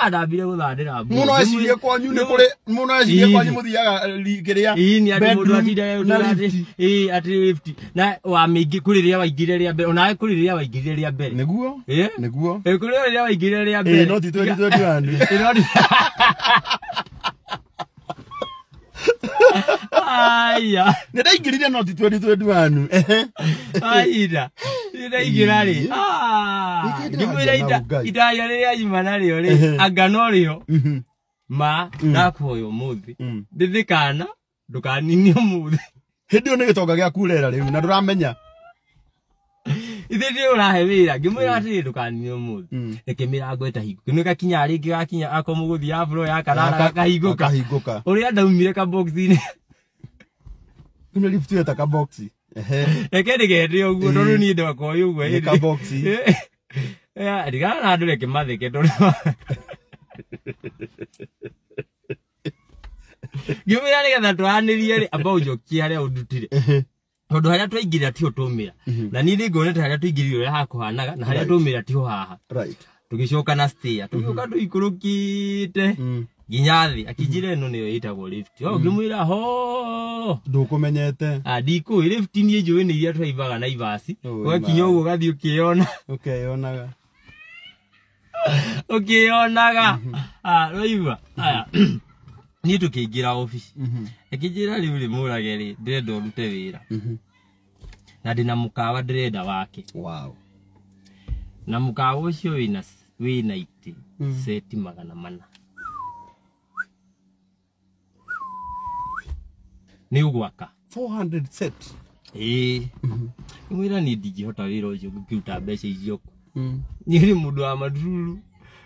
arathire guthandira mbu muno dia kau ni dia kau ni mesti muthiaga kerja. ii ni ati mundu atinde ii ati lift na wa mingi kuri ria waingire ria mbere onawe kuri Neguo? Eh, ria mbere niguo niguo kuri ria waingire ria mbere nanti tu ti 2021 ii no aya nä ndaingä no ti twendi twendi wanu aira nä ndaingä rä ngä mwä ra itaya rä rä agima narä o rä anga no rä o mhm. ma mm. ndakuhoya å må mm. thä ndä thä kana ndå kanini må thä hä ndä ä yo nä gä tonga gä aku rera rä u na ndå ramenya ithe ndi urahe wira ngimwira hmm. atiri ndukani umuthi hmm. reke mirango ĩtahinguke nĩ gakinya rĩngĩ gakinya ako mũgũthi ya buro ya kanana gakahingũka ũrĩa ndaumire kaboxinĩ ĩno lift ĩyo ta kaboxi reke ndĩgende ũguo tondũ niĩ ndwakoĩ ũguo ĩĩ kaboxi ndigana na andũ reke matheke tondũ ngĩmwĩra nĩgetha twaranĩrie rĩ ambao njokie harĩa ũndutire tondu haria twaingirira tio tumira mhm. na ni ngonete haria tuingirire uria hakuhanaga na haria tumira tio haha tugicoka na stia tugiuka mhm. tuikurukite mm. nginya thi akinjira ino niyo itagwo lift o ngimwira ho ndukumenyete ah, ndiku lift ni njui ni iria twaivaga na ivasi wakinya uguo gathi ukiona ukionaga ukionaga mhm. ah, rwaigua aya niä tå kigira ingä ra obici mhm. akä njä ra rä u rä må rage rute ra mhm. na ndä na må kawa ndä wake wow. na må kawa å cio wä na itä seti mhm. magana mana nä å gwaka ä mwä ra niä ndingä hota wä ra mbeca icioku niä må ndå wa marururu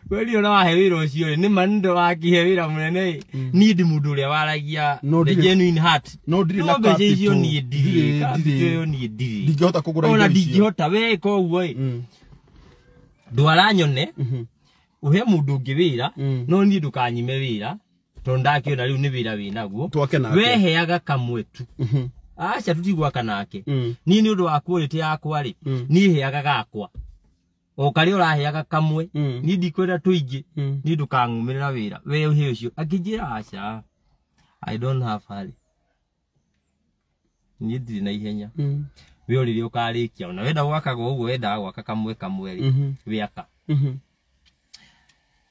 kweli å rä a wahe wä ra å cio rä nä ma nä ndä wakihe wä ra må nene mm. niä ndä må ndå å rä a waragia mbeca icio niä ndirä niä ndirä ona ndingä hota we koguo ä mm. ndwara nyone å mm-hmm. he må ndå å ngä wä ra mm. no niä ndå kanyime wä ra tondå ndakä ona rä u nä wä ra wä naguo weheaga kamwe tu mm-hmm. aca tå tigwaka nake niä yakwa rä niä heaga gakwa ukari uraheaga kamwe mm. ni ndikwenda tuingi mm. ni ndukangumirira wira we uhe ucio akinjira aca i don't have hurry ni ndiri na ihenya mm. we uriri ukarikia ona wenda gwakaga uguo wendaga gwaka kamwe kamwe ri mm -hmm. wiaka mm -hmm.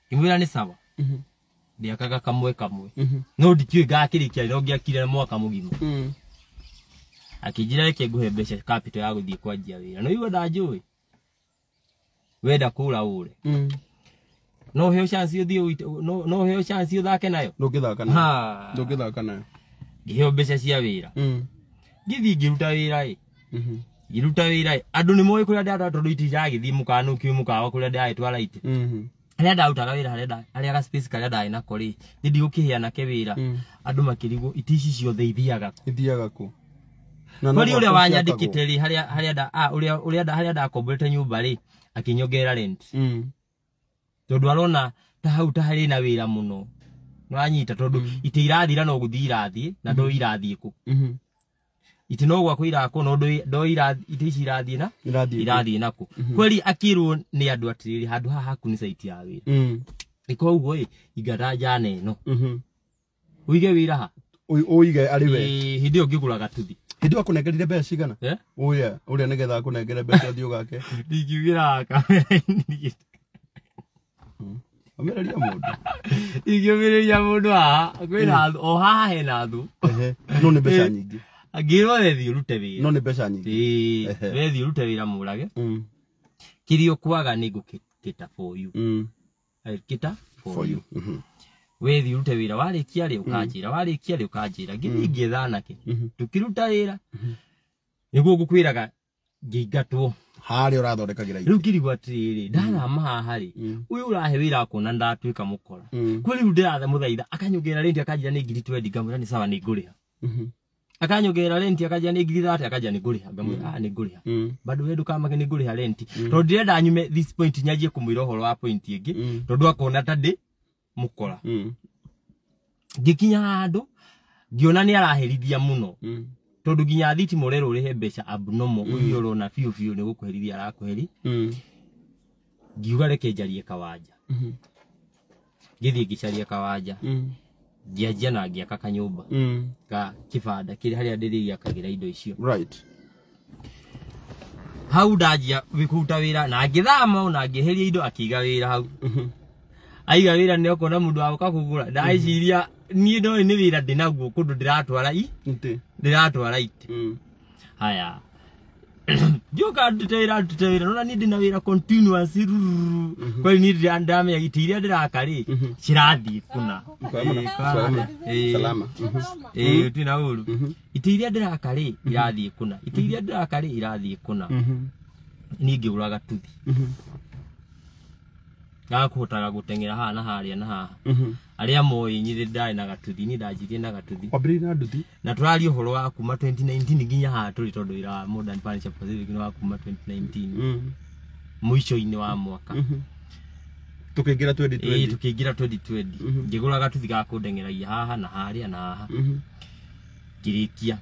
imwira ni sawa mm -hmm. ndiakaga kamwe kamwe mm -hmm. no ndikiuĩ ngakĩrĩkia no ngĩakire na mwaka mũgima mm. akinjira reke nguhe mbeca capital ya gũthiĩ kwanjia wĩra no iwe ndanjũĩ wenda kura ure mm. no heo chance uthie no, no heo chance uthake nayo ndungithaka nayo ndungithaka nayo ngiheo mbeca cia wira mm. ngithii ngiruta wira i mhm. ngiruta wira i andu ni moĩ kuria ndĩra tondu itiragithii mũkanukiu mũkawa kuria ndĩragĩtwara ite mhm. harä a ndarutaga wä ra harä a ga karä a ndarä nako rä nä ndigå kä hä anake wä ra mm. andå makä rigwo itici ciothe ithiaga kå mari å rä a wanyandä kä te rä harä a da, nyå mba rä akinyongerera rent mm. tondu arona ta hau ta hari na wira muno no anyita ranyita tondå mm. irathira no gå thiä irathiä na ndo irathiä kå ite no gwakå irakå no ndo ite ici irathi na irathiä nakå kweri akirwo nä andå atä rä rä handå haha ku ni site ya wä ra nä ugo ä igara njana ä no mm uige wira ra ha å ige arä we hidi ndä ä gatuthi hindi wakunengerire mbeca cigana uya uria nigetha akunengere mbeca thiå gake ndingiugä kamera-inä amä rä må ndå ingiåmä hmm. rä ria må ndå haha kwä na hmm. o haha hena thå no nä mbeca nyingä angä rwo wethiä å rute wä no nä mbeca nyingä wethiä å rute wä ra må rage kä rä å kwaga nä ngå wethi rute wira warikia ri ukanjira mm-hmm. warikia ri ukanjira ngithi mm-hmm. ki mm-hmm. tukiruta wira niguo gukwiraga ngingatwo harä å rathondekagira rä u ngirigwo atirä ndathama haha rä å yå å rahe wä ra akuona ndatuä ka må kora kwä rä u ndä rathe må thaitha akanjira nä ngiri twendi ngamwä ni sawa ni ngå rä ha akanyå renti akaja ni ngiri thate akaja ni ngå rä ha ngamwä ra nä ah, ngå bado wä kama ni ngå ha renti tondå ndä renda nyume this point nyaje ra å horo wa pointi ä ngä akona tadi ndä mukola mm. ngikinya handu ngiona nä araherithia muno mm. tondå nginya thiti morero rihe rä he mbeca abnomo uyo mm. rona biå biå nä gå kå herithia arakå heri ngiuga reke njarie kawanja ngä thiä ngä caria kawanja ngĩanjia na ngĩaka kanyũmba ga kĩbanda kĩrĩ harĩa kagira indo icio hau ndanjia kũruta wira na ngĩthama na ngiheria indo akiga wira hau mm-hmm aiga wira ra okona må ndå wa gå ka kå gå ra ndagäciria niä ndoä nä wä ra ndä naguo kå ndå ndä ratwara haya njoka ndute tutaira ra nona niä ndä wira continuous ra kwä niä ndamenya itä iria ndä raka rä cirathiä mhm. kuna salama å ru itä iria ndä raka rä irathiä kuna itiria iria ri irathi mhm. kuna ni å raga tuthi mhm ngakuhotaga gutengera haha na haria na haha mhm. aria moi nyithi ndari na gatuthi ni ndanjirie na gatuthi na nduthi na turari uhoro wa kuma nginya haha turi tondu ira wa modern ni wa kuma 2019 muico-ini mhm. wa mwaka tukiingira 2020 eh tukiingira 2020 ngigura gatuthi ga kundengeragia haha na haria na haha mhm. ngirikia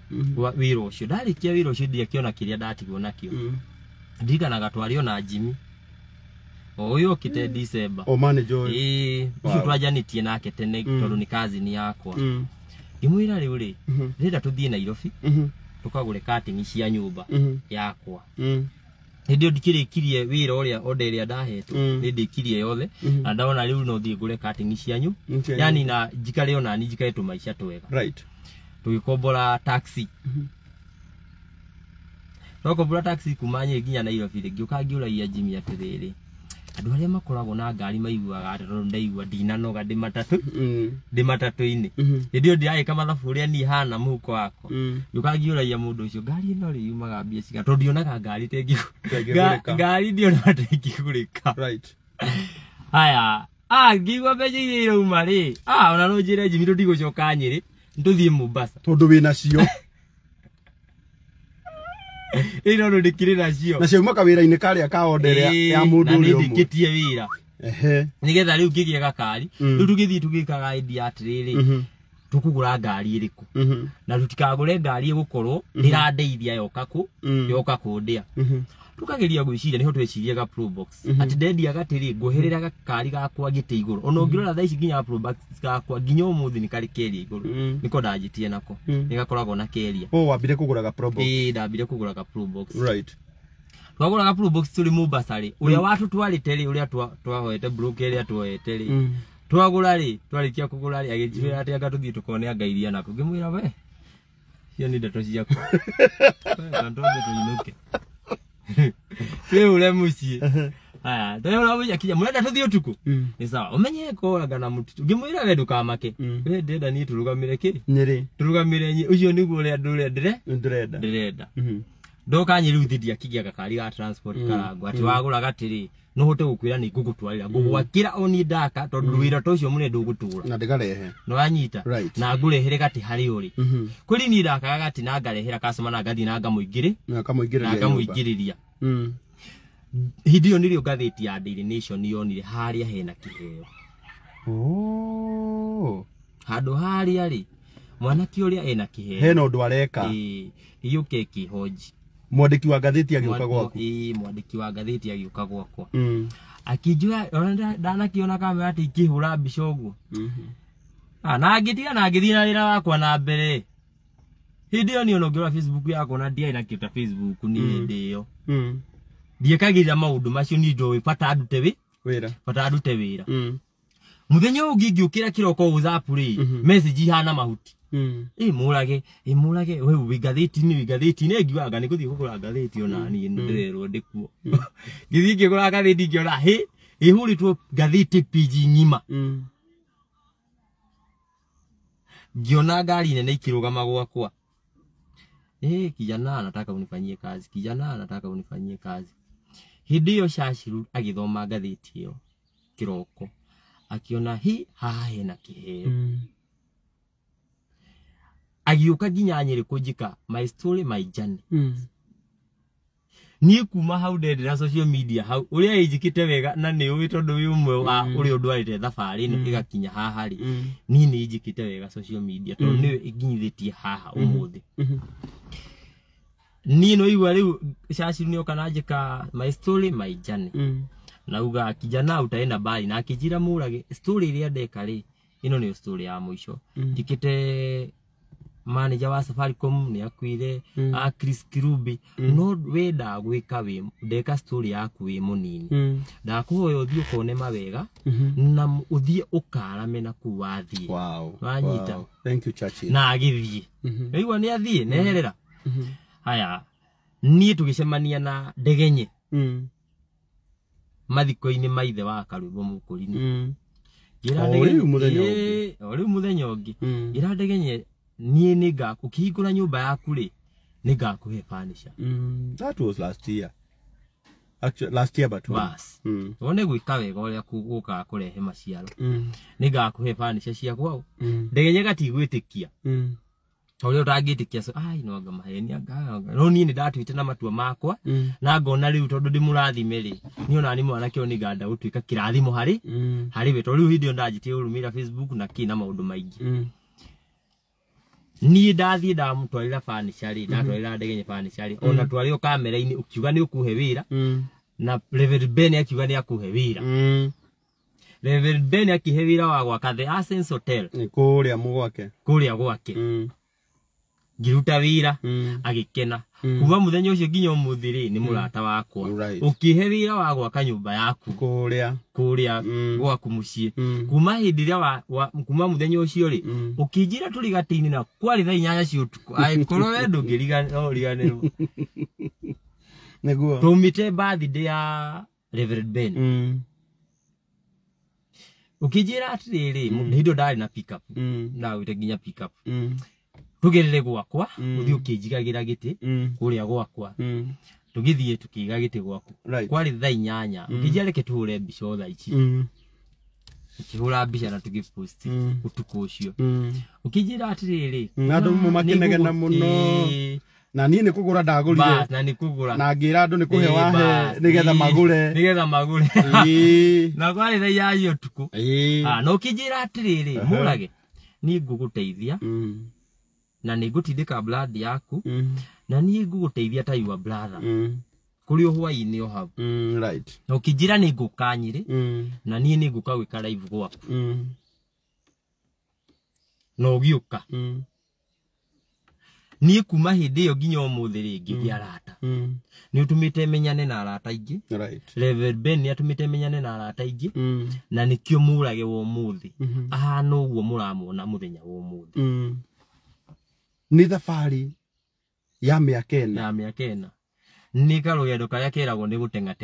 wira ucio ndarikia wira ucio ndiakiona kiria ndatigwo nakio ndirikanaga twario na jimi uyu kite mm. December o oh, e wow. ii ucio twajanitie nake tene mm. tondu ni cousin yakwa mm. ngimwira riu ri -hmm. ndĩrenda tuthie Nairobi -hmm. tukagure cutting cia nyumba mm-hmm. mm -hmm. yakwa hindi ndikirikirie wira uria ode iria ndahetwo mm. ni ndikirie yothe mm-hmm. na ndona riu no thie ngure cutting okay. yani na njikare ona ni njikare tu maisha twega right tugikombora taxi mm -hmm. nokombora taxi ginya na kuma nye nginya Nairobi ngiuka ngiuragia Jimmy atiriri andå arä a makoragwo na ngari maiguaga atä tondå ndaigua ndinanoga ndä matatå mm. ndä matatå-inä ä mm-hmm. ndä ä yo ndäragä ka mathabu å rä a niä hana må huko wakwa mm. gä å ragia må ndå å cio ngari ä no rä yumaga mbia ciga tondå ndionaga ngari ngari ndionaga tengigå rä ka haya ah, ngigua mbeca iria irauma rä ah, ona no njä re njimi tå ndigå coka nyä rä nä tå thiä må mbasa tondå wä nacio ino no ndikire nacio na ciauma kawira-inä karä a kaonderea ya må ndå å rä a ndä kä tie wä ra nä getha rä u ngä gä a gakari mm. rä u tå gä thiä tå gä kaga ndia atä rä rä mm-hmm. tå kå gå ra ngari ä rä kå na tå re ngari ä gå korwo mm-hmm. randeithia yoka mm. yoka kå ndä a tukageria gwiciria niho twecirie ga pro box mm -hmm. ati ndendia gatiri nguhirira mhm. ga kari gakwa gite iguru ona mhm. ngirora mm -hmm. thaici nginya pro box kwa ginyo umuthi ni kari keria iguru mm -hmm. niko ndajitie nako mhm. ni gakoragwo na keria oh wabire kugura pro box eh ndabire kugura pro box right twagura pro box tuli mubasa ri uria watu twarite ri uria twahoete broker ri atwoete ri twagura ri twarikia kugura ri agijira ati anga tuthii tukone anga iria nako ngimwira we hiyo ni ndeto ciaku we ule mucie aya tene ule we akija murenda tuthio tuku mm. ni sawa umenye koraga na mutu ngimwira we ndukamake mm. we ndenda ni turugamire ki nyiri turugamire nyi ucio niguo ure ndu ure ndire ndirenda ndirenda ndokanyiriu mhm. thidi akigia gakari ga transport mm. karangu ati waguraga tiri no hote gukwira ni ngugutwarira ngugwakira oni daka tondu rwira mm. ta ucio mune ndugutura na ndigarehe no anyita na ngurehere gati hari uri mm-hmm. kuri ni daka gati na ngarehera kasema na ngathi na ngamuingiri na na mm. hindi iyo nirio ngathiti ya Daily Nation yonire ya hena kiheo oh hado hari ari mwanaki uria ena kiheo hena undu areka iyuke kihoji mwandiki wa agiuka gwaku ii mwandiki wa ngathĩti agĩũka gwakwa mm. akijua ona ndanakiona kamera atĩ ikĩhũra mbica ũguo mm-hmm. ah, na ngĩtiga na ngĩthiĩ na wĩra wakwa na mbere hĩndĩ ĩyo nĩ ona ngĩrora facebook yakwa na ndiarĩ na kĩndũ ta facebook nĩ mm. ĩyo mm. kagira maudu macio ni niĩ ndoĩ bata ndute wĩ bata ndute wĩra mm. mũthenya mm. ũngĩ ngĩũkĩra kĩroko ũzapu rĩ mm-hmm. message hana mahuti mm. imurage imurage we wi ngathĩti-inĩ wi ngathĩti-inĩ ngiugaga nĩ gũthiĩ kũgũra ngathĩti o naniĩ mm. mm. ndĩrerwo ndĩkuo mm. ngĩthiĩ ngĩgũra ngathĩti ngĩona hĩ ĩhũrĩtwo ngathĩti piji ng'ima ngiona gari nene ikirũgama gwakwa eh kijana anataka unifanyie kazi kijana anataka unifanyie kazi hĩndĩ ĩyo Shashi agĩthoma ngathĩti ĩyo kĩroko akiona hi haha hena kĩheo mm agiuka ginya nyeri kujika my story my journey mm. niä kuma hau na social media hau uri rä wega na ni uwi tondu wi umwe å mwe wa å hmm. rä a ni ndwarä thabarä ä hmm. gakinya haharä hmm. niä nä njä kä wega social media tondå nä nginyithä tie haha å må thä niä no iwa riu shashi ni okana jika my story my journey akijana na uga kijana utaenda bali na må murage story rä a ndeka rä ä no nä ya muisho ico njä manager wa Safaricom ni akuire mm. a ah, Chris Kirubi mm. no wä ndagwä ka ndeka story yaku wä må nini mm. ndakå hoya å thiä å kone mawega mhm. na å thiä å karame na kuu wathiä wanyita na agä thiä rä mhm. igua nä athiä mm. neherera mhm. haya niä tå gä cemania na ndegenye mm. mathiko-inä maithe wa karwimbo må mm. rinä å rä u må thenya å ngä ä ndegenye nie niga ngaku nyumba hingå ra niga kuhe yaku mm. that was last year Actually, last year but bas mm. wone gwika wega uria guka kurehe maciaro mm. niga kuhe furniture ciakwa mm. ndegenye gatigwitikia mm. tondå å so ai no anga mahenia no niä nä ndatuä na matua makwa mm. na ngona rä u tondå ndä må rathime rä nä ona nä mwanake å nä nganda gå tuä ka kä rathimo harä mm. harä we tondå rä u hä ndä ä yo ndanjä na kina na maå mm niä ndathiä ndamtwarä ra mhm. ndatwarä ra ndegenye mhm. ona twarä o kamera-inä å kiuga nä å kuhe wä ra mm. na ben akiuga nä akuhe wä ra mm. ben akihe wä ra wa gwaka the hotel kå rä a må gwake kå rä a gwake ngiruta wira mm. agikena mm. kuva muthenya ucio nginya umuthi ri ni murata mm. wakwa right. ukihe wira wa gwaka nyumba yaku kuria kuria mm. gwaku mucii mm. kuma hindi ria wa, wa kuma muthenya ucio ri mm. ukinjira turigataini na kwari thaa inyanya cia utuku aikorwo we ndungiriganirwo niguo tumite birthday ya Reverend Ben mm ukinjira atiriri mm. hindi ndarĩ na pickup mm. na wite nginya pickup mm tugerere gwakwa uthi mm. ukinjigagĩra giti mm. kuria gwakwa mm. tugithie tukiiga gĩtĩ gwaku kwari thaa inyanya ukinjia reke tuhure mbica o thaa ici ukihura mbica na tugiposti utuku ucio ukijira atiriri na andu mumakenegena muno na niä nä kå gå ra na ni kugura eh, na ngira ndu ni kuhe wahe nä getha magå re getha magå na kwarä thai iyaia å ah no kijira kĩ murage ni atä teithia na nä ngå tindä blood yaku mm. na niä ngå gå teithia ta your brother mm. kå rä å hwainä å hau mm, right. na å kä njä ra nä ngå ka nyä mm. na niä nä ngå ka gwä ka live gwaku mm. na å gä ka mm niä kuma hä ndä ä yo nginya å må thä rä ngä gä arata mm. nä å tå mä te menyane na arata aingä nä atå mä te menyane na arata aingä mm. na nä kä o må rage wa å må thä mm-hmm. ahana å guo må ramona må thenya wa må thä nä thabarä ya mä aka ya mä aka ena nä karå karä a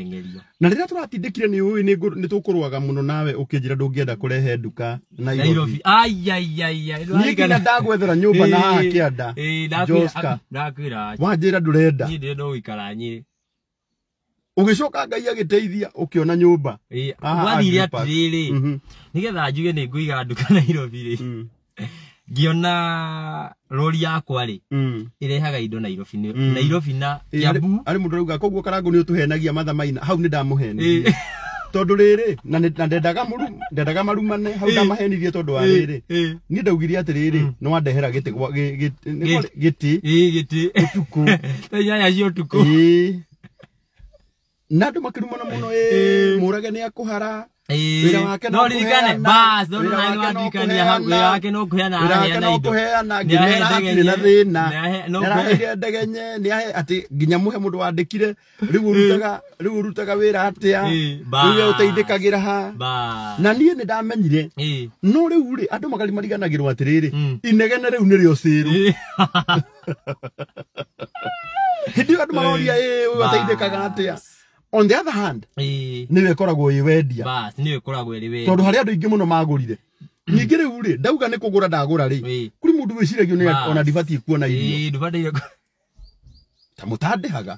na rä rä a tå ratindä kire nä å nä tå kå må no nawe å kä njä ra ndå ngä enda kå rehe nduka nyå mba na haha kä anda wanjä ra ndå renda ikara nyä ugicoka ngai agiteithia ukiona nyumba wathire atiriri mhm. nigetha njuge ni nguiga nduka ngiona rori yakwa rä mm. irehaga indo nairobi mm. nairobi na kiambu arä må ndå rauga koguo karangu nä å tå henagia mathamaina hau nä ndamå henirie tondå rä rä na ndendaga marumane hau ndamahenirie tondå wa rä rä niä ndaugire atä rä rä nä wandehera gä tä gä tä å tukå nyanya cia å tukå na andå makä rumana må no må rage nä akå hara no ririkane ndirikania wake no kå heana kå heana thä na nä nginya må he må ndå wandä rä u rutaga wä ra atä a rä å teithä kagä ra ha na niä nä ndamenyire no rä urä andå magari mariganagä rwo atä rä hmm. rä inegene rä u nä rä o cä rå hä ndä ä yo andå maroria ä å teithä kaga atä a on the other hand ni eh. niwe koragwo ä wendia tondå harä andå aingä må no magårire ningä rä u rä ndauga nä kå gå ra ndagå ra rä eh. kå rä må ndå wä ciragio nä ona ndibatiä kuona eh, irio ta må tandähaga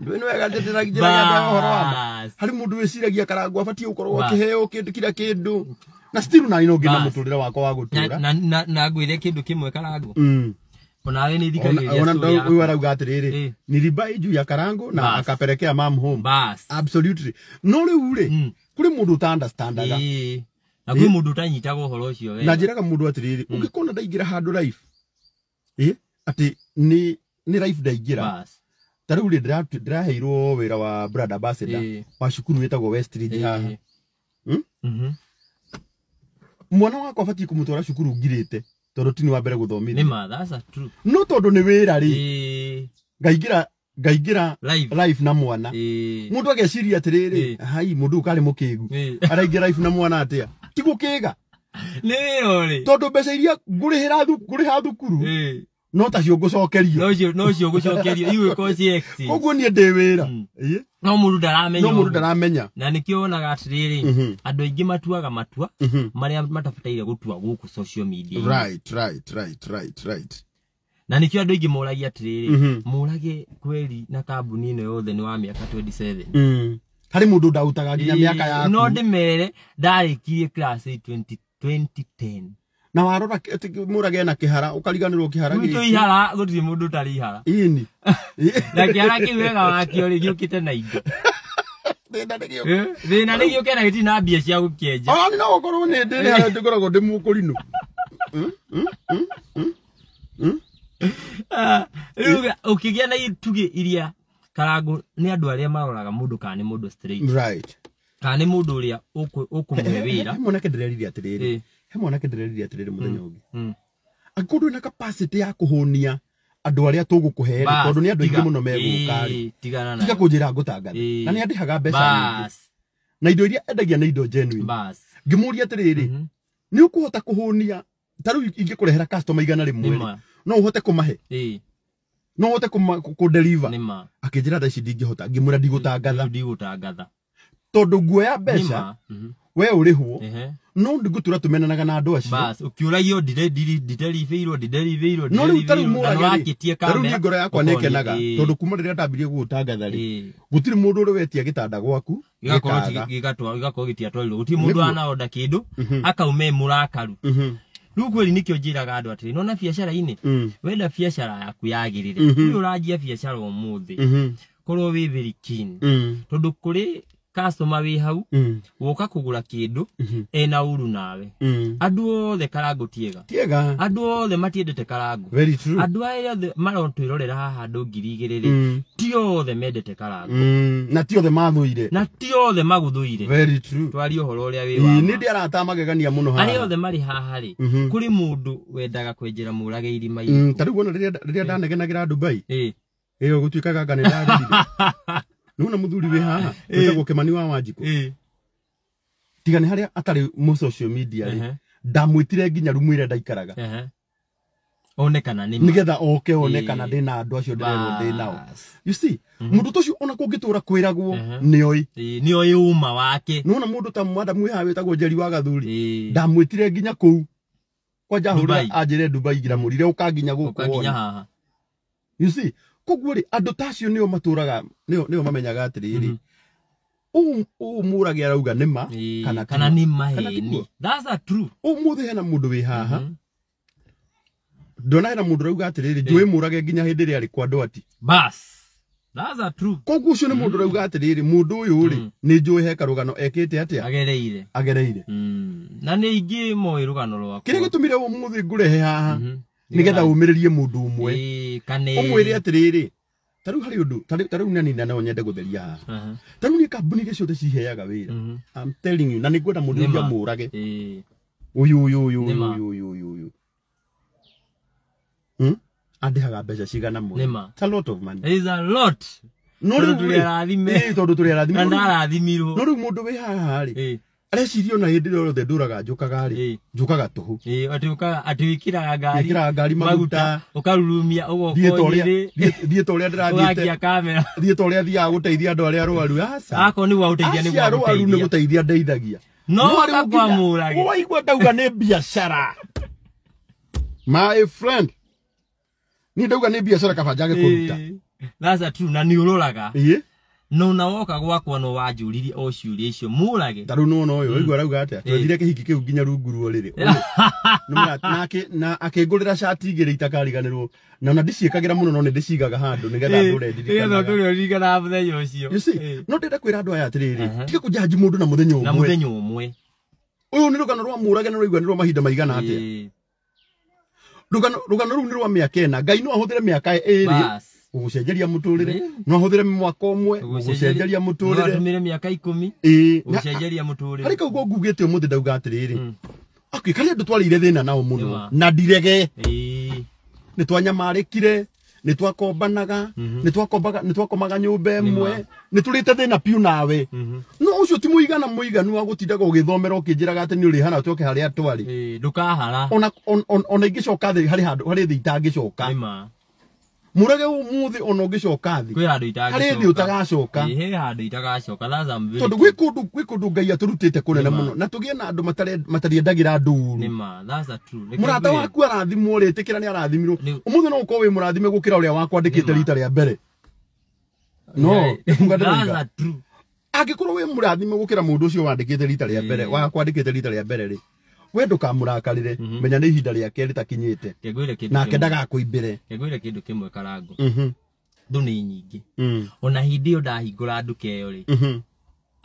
ndå nä wega ndätäragijä ra horo wa harä må ndå wä ciragia karangå abatiä gå korwo akä heo kira kä ndå na still nani no ngä na må tå rä re wakwa wa gå tå ra na ngwä re kä ndå kä mwe karangå mm onawe nä thikagä arauga atä rä rä nä ya karango na akaperekea mam home absolutely no rä u rä kå rä må ndå na kwä må ndå ũtanyitaga å horo å cio na njä raga må ndå atä rä hmm. rä å ngä kona ndaingä life ä atä nä life ndaingä ra ta rä wa brother ambassador eh. wa cukuru wä tagwo westridge eh. haha hmm? mhm. mwana wakwa abatiä kå må twara cukuru tondu tini wa mbere guthomithia nima that's true no tondu ni wira ri ngaingira ngaingira life na mwana mundu ageciria atiriri hai mundu ukari mukigu araingira life na mwana atia tigukiga nä wä ra å rä tondå mbeca iria ngå rä thukuru no tacio ngå no nocio ngå iwe igå korwo koguo niä ndä wira ra no må ndu ndaramenya na nä kä onaga atä rä rä mhm. andå aingä matuaga matua marä a matabataire gå tua gå kå na nä kä o andå aingä måragia atä rä rä må mhm. rage kweri na kambuni ä no yothe nä wa mä aka mm. harä må ndå ndautaga nginya mä aka yaku no ndä merere ndarä kirie na warora murage na kihara ukariganirwo kihara giki mtu ihara gutire mundu tari ihara ini na kihara kiwega wakio rigiukite na indo thina nä gä å ke na gä tirä na bia cia gå kä ni no gå ni ndi ni rä harä ndä ngoragwo ndä må kå rinå rä u å kä na itugä iria karangu ni andu aria maroraga mundu ndå ni mundu straight right kana ni mundu uria å rä a å kå moneke ndä rerire he mwanake ndĩreririe atĩrĩrĩ mũthenya mm. ũngĩ mm. angĩkorwo ndũrĩ na capacity ya kuhonia andå aria tugukuhe tå ni kå he muno meguka ri aingä må no megå tiga kå njä na ni andä haga mbeca na indo iria endagia na indo genuine ngä må ria atä rä rä nä å kå customer igana rä mwe no å hote kå no å hote kå deliver akä njä ra tha ici ndingä hota ngä mwä ra mbeca we uri huo no ndigutura tumenanaga na andu acio bas ukiuragio ndireriveirwo ndireriveirwo no ri riu tariu murakitie kamera tariu ngoro yakwa nekenaga tondu kuma riria ndambirie gugutangatha ri gutiri mundu uri wetia gitanda gwaku gigakorwo gitiatwarirwo gutiri mundu ana oda kindu mhm. akaume murakaru mhm. rä kweri nä kä o njä raga andå atä nona biacara-inä mm. wenda biacara yaku yagä rä re rä mhm. å ranjia biacara å må thä korwo wä very keen mm. tondå kå customer wi hau mm. woka kugura kindu mm -hmm. ena uru nawe mm. andu othe karangu tiega tiega andu othe matiendete karangu very true andu aya othe marotwirorera haha andu ngiri igiri ri mm. ti othe mendete karangu mm. na ti othe mathuire na ti othe maguthuire very true twari uhoro uria wi wa ni ndi arata magegania muno haha ari othe mari haha ri mhm. kuri mundu wendaga kwenjera murage irima iru mm. tariu wona riria riria ndanegenagira dubai eh iyo gutwikaga nganenda nona muthuri wi haha eh. wetagwo kemani wa wanjikå eh. tiga nä harä a atarä social media rä ndamwätire nginya rumu ä rä a ndaikaraga onekana nä nä oke onekana eh. ndä na andå acio ndärerwo ndä nao må mhm. ndå ta å cio ona kå ngä tå ra kwä ragwo uma wake nona må ndå ta mwandamu wä haha wä tagwo njeri wa gathuri ndamwä tire nginya kå u kwanja hå rä anjä re dubai ngira må rire å kanginya gå koguo ri andu ta acio nä o matåraga nä o mamenyaga atä rä rä å må mhm. rage arauga ni ma kana nä maheni å må thä hena må ndå wä haha mhm. ndona hena må ndå rauga atä rä rä njå ä må rage nginya hä ndä ä rä arä kwa andå ati koguo å cio nä må ndå rauga atä rä rä må ndå å yå rä nä njå ä he karå ekä te atä agereire mm. na ni ingi mo irugano gano rwakä rä a gä tå mire å haha mm -hmm nigetha umiririe mundu umwe umwire atiriri tariu ndå undu tariu nani na no nyende gutheria haha tariu ni kambuni iria ciothe ciheaga wira mhm. i'm telling you na ni ngwenda mundu uria murage uyu uyu uyu uyu uyu uyu uyu hmm andihaga mbeca cigana mwe it's a lot of tondå tå rä arathimä no rä u må ndå wä haha rä areciria ona hindi rothe nduraga njukaga ri njukaga tuhu ati uka ati wikiraga ngari wikiraga ngari maguta ukarurumia ugokoriri thie toria ndirathiete ugakia kamera thie toria thia guteithia andu aria rwaru asa ah, ako ni wa uteithia ni gwa rwaru ni guteithia ndeithagia no akakwamurage waigua ndauga ni biacara my friend ni ndauga ni biacara kaba njage kuruta that's a true na ni uroraga yeah no na woka gwakwa no wanjuririe o ciuria icio murage taru no no yo igwa mm. rauga atia twendire eh. kihiki kiu nginya rungu ruo ruriri na akingurira shati igire itakariganirwo na na ndiciikagira muno no ndicigaga handu nigetha andu eh, rendirikana eh, nigetha andu rendirikana muthenya ucio you see no ndenda kwira andu aya atiriri tige kujaji mundu na muthenya umwe na muthenya umwe uyu ni rugano rwa murage na rwaigwa ni rwa mahinda maigana atia rugano rugano ruu ni rwa miaka ena ngai no ahuthire miaka iri gugucenjeria muturire hmm. mhm. mhm. no ahuthire mwaka omwe gugucenjeria muturire no atumire miaka 10 eh gucenjeria muturire hari kau ngugite umuthi ndauga atiriri akwi kare ndu twarire thina nao muno na direge eh ni twanyamarikire ni twakombanaga ni twakombaga ni twakomaga ä mwe ni turite thina piu nawe no ucio ti må igana må iganu wa gå tindaga å gä ni å kä njä raga atä nä å rä hana å twoke harä a twarä ndå kahara ona ingä coka harä thä itangä coka murage umuthi ona ngicoka thi hari thi utagacoka ihe handu itagacoka laza mvili tondu gwi kundu gwi kundu ngai aturutite kunene muno na tugie na andu matari matari ndagira nduru nima that's laza true murata waku arathimwo tikira ni arathimirwo umuthi no ukorwo wi murathime gukira uria wakwandikite rita ria mbere no that's laza true angikorwo wi murathime gukira mundu ucio wandikite rita ria mbere wakwandikite rita ria mbere ri we ndũkamũrakarĩre mhm. menya ni ihinda ria keri rĩake rĩtakinyĩte nake ndagakwĩmbĩre ngegwĩre kĩndũ kĩmwe karangũ mhm. ndũ nĩ nyingĩ mm. ona hĩndĩ ĩyo ndahingũra nduka ĩyo rĩ mhm.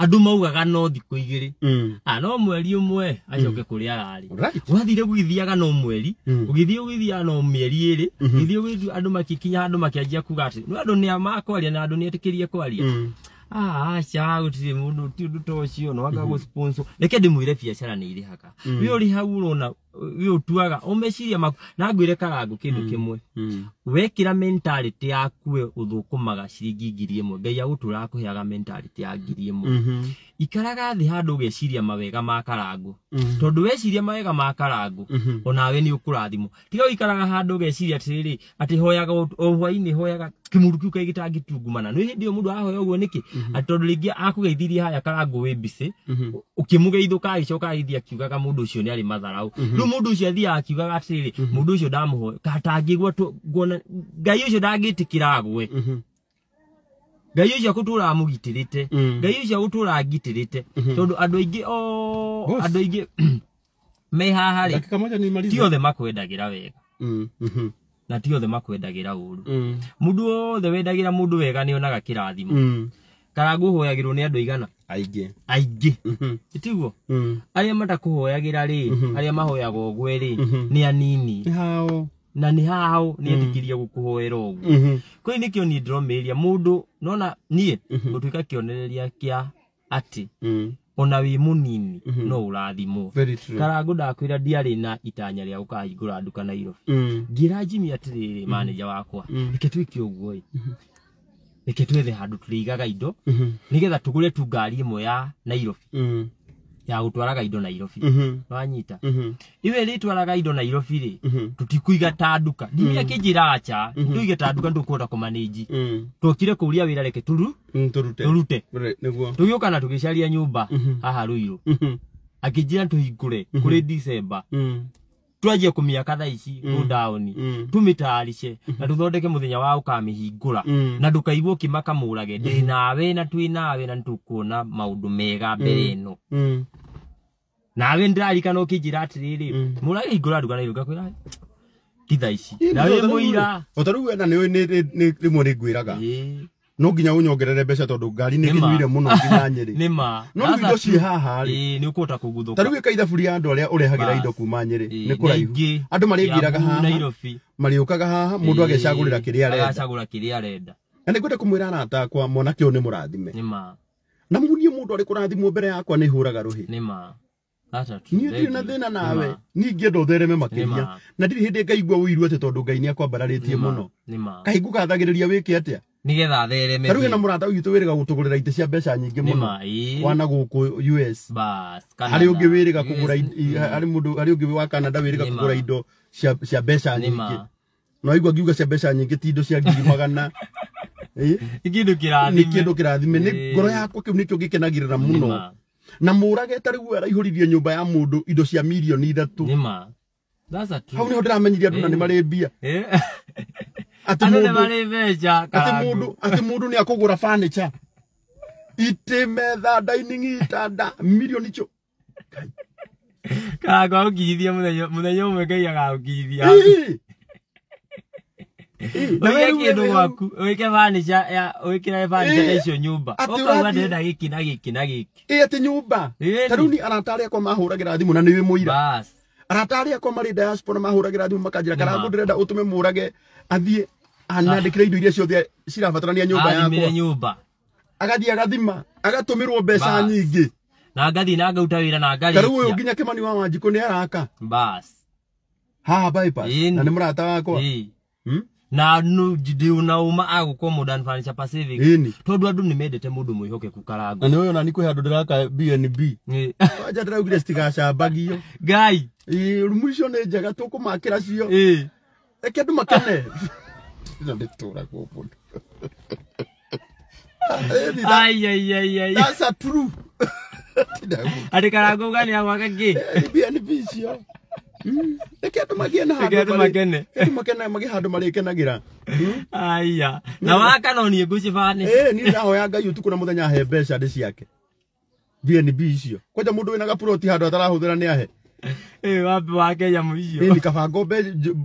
andũ maugaga no thikũ igĩrĩ mm. ah, no mweri umwe acoke mm. kũrĩa arari wathire gũgĩthiaga no mweri ugithie ugithia no mĩeri iri ugithie ũgĩthiĩ andũ magĩkinya handũ makĩanjia kuga atĩ no andũ nĩa makwaria na ni etikirie kwaria ah shout ah, mundu ti ndu cio no anga mhm. gå sponsor reke ndä mwä re biacara nä irä haka wä å rä hau rona yu tuaga umeciria maku na ngwire kagangu kindu mm. kimwe mm. wekira mentality yaku we uthukumaga ciringi ngiri imwe ngai agutura akuheaga mentality ya ngiri imwe mm-hmm. ikaraga thi handu ugeciria mawega ma karangu mm-hmm. tondu weciria mawega ma karangu mm-hmm. onawe ni ukurathimo tiga ikaraga handu ugeciria atiriri ati hoyaga o hwaini hoyaga kimuru kiu kaigi tangitungumana ni hindi mundu ahoya uguo niki ati tondu ringi akugeithirie haya karangu we mbici ukimugeithuka agicoka agithia kiugaga mundu ucio ni ari matharau riu tondu mundu ucio athiaga akiugaga atiriri mundu mhm. ucio ndamuhoe katangigwa nguona ngai ucio ndangitikira agwe mhm. ngai ucio aguturaga mugitirite mhm. ngai ucio aguturaga ngitirite tondu andu aingi o andu aingi me haha ri ti othe makwendagira wega mm, na ti othe makwendagira uru mundu mm. nä wendagira mundu wega kara kirathimo mm. hoyagä rwo ni andu aigana aingä aingä mm-hmm. tiguo mm-hmm. arä a ra rä mm-hmm. arä a mahoyaga å gwe rä nä anini hao na nä hao nä etikirie gå kå hoera å guo kwä nä kä o niä ndäromä ria må ndå nona niä gå tuä ka kä onereria kä a atä ona wä må nini no å rathimwo karangå ndakwä ra ndiarä na itanya rä a gå kahingå ra nduka nairobi mm. ngä ra jimi atä rä rä manäja wakwa reke tuä ke å guo reke twethe handå tå igaga indo mhm. nä getha tå gå re tu ngari ä ya nairobi mhm. ya gå twaraga indo nairobi wanyita mhm. iwe rä twaraga indo nairobi rä tå tikuiga ta nduka ndimä akä njä ra aca tå ige ta nduka ndå kåhota kå manänji twokire wä ra reke tå rute tå gä kana tå haha rå irå akä njä ra tå kå rä twanjie kumĩaka tha ici mm. down mm. na mm-hmm. tuthondeke muthenya wa ukamihingura mm. na ndũkaigua ũkĩmaka mũrage ndĩ mm -hmm. nawe na twĩ nawe na nĩtũkuona maũndũ mega mbere mm. ĩno mm. nawe ndĩraririkana ũkĩnjĩra atĩrĩrĩ mm. mũrage hingũra nduga nairũga kwĩra ti tha ici nawe muira o na rĩu ni rimwe ni nĩ no nginya unyongerere mbeca tondu ngari ni ginyuire muno no nyeri nyä ma no ndo ciä haha ri nä ni ukota kuguthuka kå kai tarä u gä ka ya andå arä a indo kuma nyeri ni kuraihu andu mari ngiraga marä ngä raga haha marä å kaga haha må ndå agecagå rä ra kä rä a arenda na nä ngwenda kå mwä ra arata akwa mwanake å yå nä må na munie må ndå arä kå rathimwo mbere yakwa ni huraga ruhi rå hä niä ndirä na thä nawe ningä enda å thereme makä na ndirä hä ndä ngaigua å irue atä tondå ngai nä akwambararä tie må no kahingå kathagä rä ria wä ke atä a nigetha thereme taruge na murata uyu tuwirega gutugurira ite cia mbeca nyingi muno wana guku US bas hari ungi wirega kugura hari mundu hari ungi wa Canada wirega kugura indo cia cia mbeca nyingi no igwa giuga cia mbeca nyingi ti indo cia ngiri magana ikindu kirathime ikindu kirathime ni ngoro yakwa kiu ni nikio gikenagirira muno na murage tarigu araihuririe nyumba ya mundu indo cia milioni ithatu nima hau niho ndiramenyire andu na ni mari bia eh ati mundu bari beja ati mundu ati mundu ni akugura furniture ite metha dining itanda million cho kaga ukithia muthenya muthenya umwe ngai agagukithia Wike kindu gwaku wike furniture ya wikire furniture ta icio nyumba ukauga ndenda giki na giki na giki ĩ ati nyumba ta rĩu ni arata arĩa na nĩwĩ mũira arata arĩa akwa marĩ diaspora mahũragĩra thimũ makanjĩra kana ngũ ndĩrenda ũtũme mũrage anandikira ah. indo iria ciothe cirabatarania nyumba yakwa nyumba agathii agathima agatumirwo mbeca nyingi na ngathii na ngauta wira na ngari taru uyu nginya kimani wa wanjiku ni araka bas haha bypass na ni murata wakwa hmm? na nu ndiuna uma agukwo modern furniture pacific ini tondu andu ni mendete mundu mwihoke kukaranga na ni uyu na ni kwi handu ndiraka bnb wanja ndiraugire gai ngai rumu icio ni njega tukumakira cio eke andu makene inonditå ragwo må no arä karango ga nä agwaka ngä cio reke andå magie na andå makene makene magie handå marä kenagä ra aya na wakanoniä ngå cibane eh, niä ndahoya ngai å tukå na må thenya ahe mbeca ndä ciake bnb icio kwanja må ndå wä na gapuroti handå atarahå thä ra nä ahe ee wapi wa kenya mwishio ee nikafago be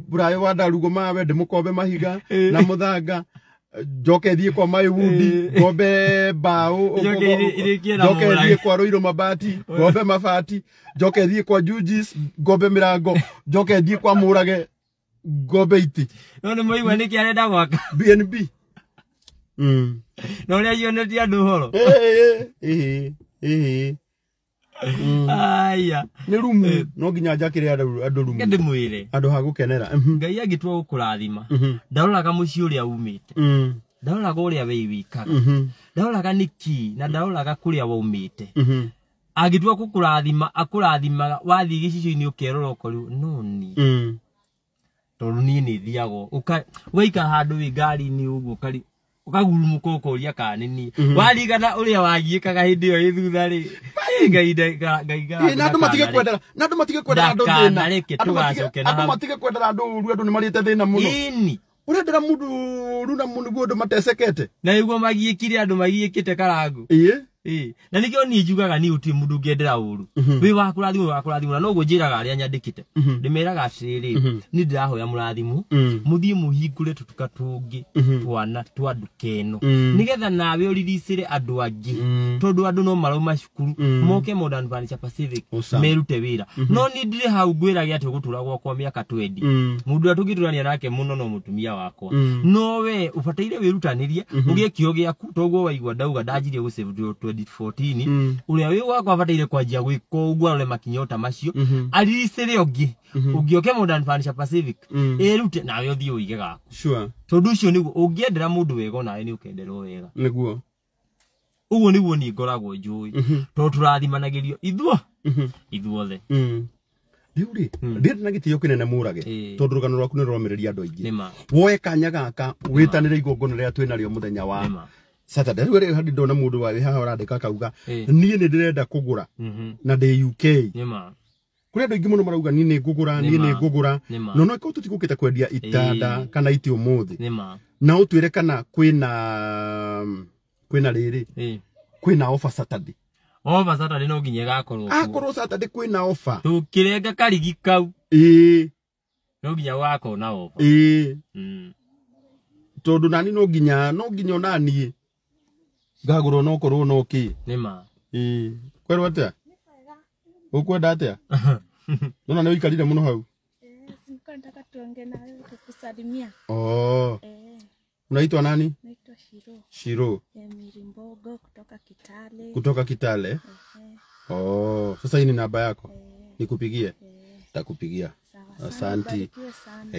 burayo wada lugo mawe demokobe mahiga na mudhaga joke thie kwa mai wudi gobe bao joke thie kwa roiro mabati gobe mafati joke thie kwa jujis gobe mirango joke thie kwa murage gobe iti nani mwiwa niki areda waka bnb mm nani ayo neti ya duholo ee ee ee ee ee Mm. aya ni rumu eh. no ginya njakä rä andå rumu ndi mwä re andå ha kenera mm-hmm. ngai angä tua gå kå rathima mm-hmm. ndaroraga må ciä å rä a umä te mm. ndaroraga å rä a wä wikaga mm-hmm. ndaroraga nä na ndaroraga kå rä a waumä te angä tua gå kå rathima akå rathimaga wathiä gä cicio å kerora okorirwo noni mm. tondå niä nä thiago waika handå wä ngari å ukagurumuka ukuria kana nä niä mhm. warigana å rä a wagiäkaga hä ndä ä yo ä thutha rä ngaigana andå matige kwendera na andå matige kwendera andå thäna andå matige kwendera andå ru andå nä marä te thä na må no urendera må ndå ru na mundu nä guo andå matecekete na nä guo magiä kire andå magiä kä te karangu na nikio ni njugaga ni uti mundu ngiendera uru mhm. wi wa kurathimo wa kurathimo mhm. mhm. mm. mm. mm. no gujiraga aria nyandikite ndimeraga ciriri ni ndirahoya murathimu muthie muhingure tutuka tungi twana twa ndukeno nigetha nawe uriricire andu angi tondu andu no marauma cukuru moke modern Vanessa Pacific merute wira no ni ndire hau ngwirage ati gutura gwakwa miaka 20 mundu atugiturania nake muno no mutumia wakwa no we ubataire wirutanirie ugie kio giaku toguo waigua ndauga ndanjirie gusave 2014 mm. uria wi wakwa abataire kwanjia gwika uguo arore makinya ta macio mm-hmm. mm-hmm. mm -hmm. aricire ungi mm -hmm. ungioke modern furniture pacific erute nawe uthie uige gaku sure tondu ucio niguo ungiendera mundu wega nawe ni ukenderwo wega niguo uguo niguo ni ngoragwo njui mm -hmm. tondu turathimanagirio ithua mm -hmm. ithuothe mm riu ri mm. ndä na gä tä å kä nene må rage tondå rå gano rwaku nä rwamä rä ria woe kanya gaka witanire tanä re igångona rä a twä wa Saturday rä mhm. u hä ndä ndona må ndå warä haha å kauga niä nä ndä renda kå gå ra na ndä UK kå rä andå aingä må no marauga niä nä ngå gå ra niä nä ngå gå ra no no korwo tå tigå kä te kwendia itanda kana itä å må thä na å twä re kana kwä na kwä na rä rä kwä na ofa Saturday ofa Saturday no nginya gakorwo akorwo Saturday kwä na ofa tå kä renga karigi kau ĩĩ no nginya gakorwo na ofa ĩĩ mm. tondå nani no nginya no nginya onaniä ngagå rwo no kå rwo no kä ä kwerwo atä a å kwenda atä a nona nä å ikarire må no hau unaitwa nani naitwa gutoka shiro kutoka kitale kutoka kitale oh sasa ni namba yako nikupigie nitakupigia asanti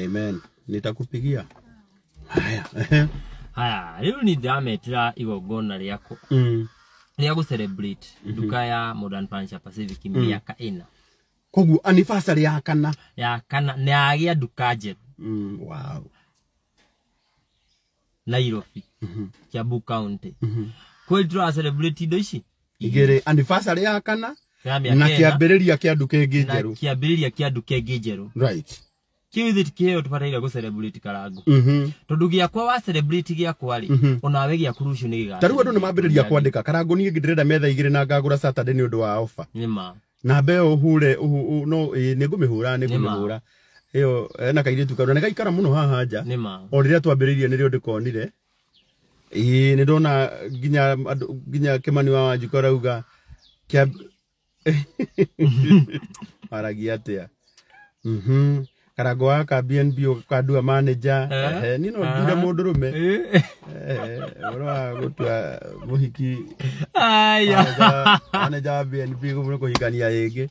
amen nitakupigia haya haya rĩu nĩ ndametĩra igongona rĩako mm. rĩa gå celebrate mm nduka ya modern Pancha pacific mĩaka mm. ĩna koguo anniversary ya kana ya kana nĩ agĩa nduka njerũ mm. wow. Nairobi mm -hmm. county mm -hmm. kweli tũra celebrate indo ici igĩrĩ anniversary ya kana na kĩambĩrĩria kĩa nduka ĩngĩ njerũ na kĩambĩrĩria kĩa nduka ĩngĩ njerũ right kiwithitikiä tubataire gå celebrate karangu mm -hmm. tondå gä akwa wa celebrate gä akwa rä mm -hmm. onawe gä aku rå nä gä tarä u andå nä mambä rä ria kwandä ka karangu niä ndä metha igä na ngagå ra saturday nä å wa ofa nä ma na mbeo hure no nä ngå mä hå ra nä ngå mä hå ra ä ena kairä tu kaå nä gaikara må no haha nja o rä rä a twambä rä rie nä rä o ndä konire ä nä ndona nginya nginya kä mani wa wanjiko arauga aragia atä a kana goya ka bnb ka dua manager eh ni nino ndire mundurume eh ora gutwa muhiki aya manager wa bnb gumune kuhikania ingi eh.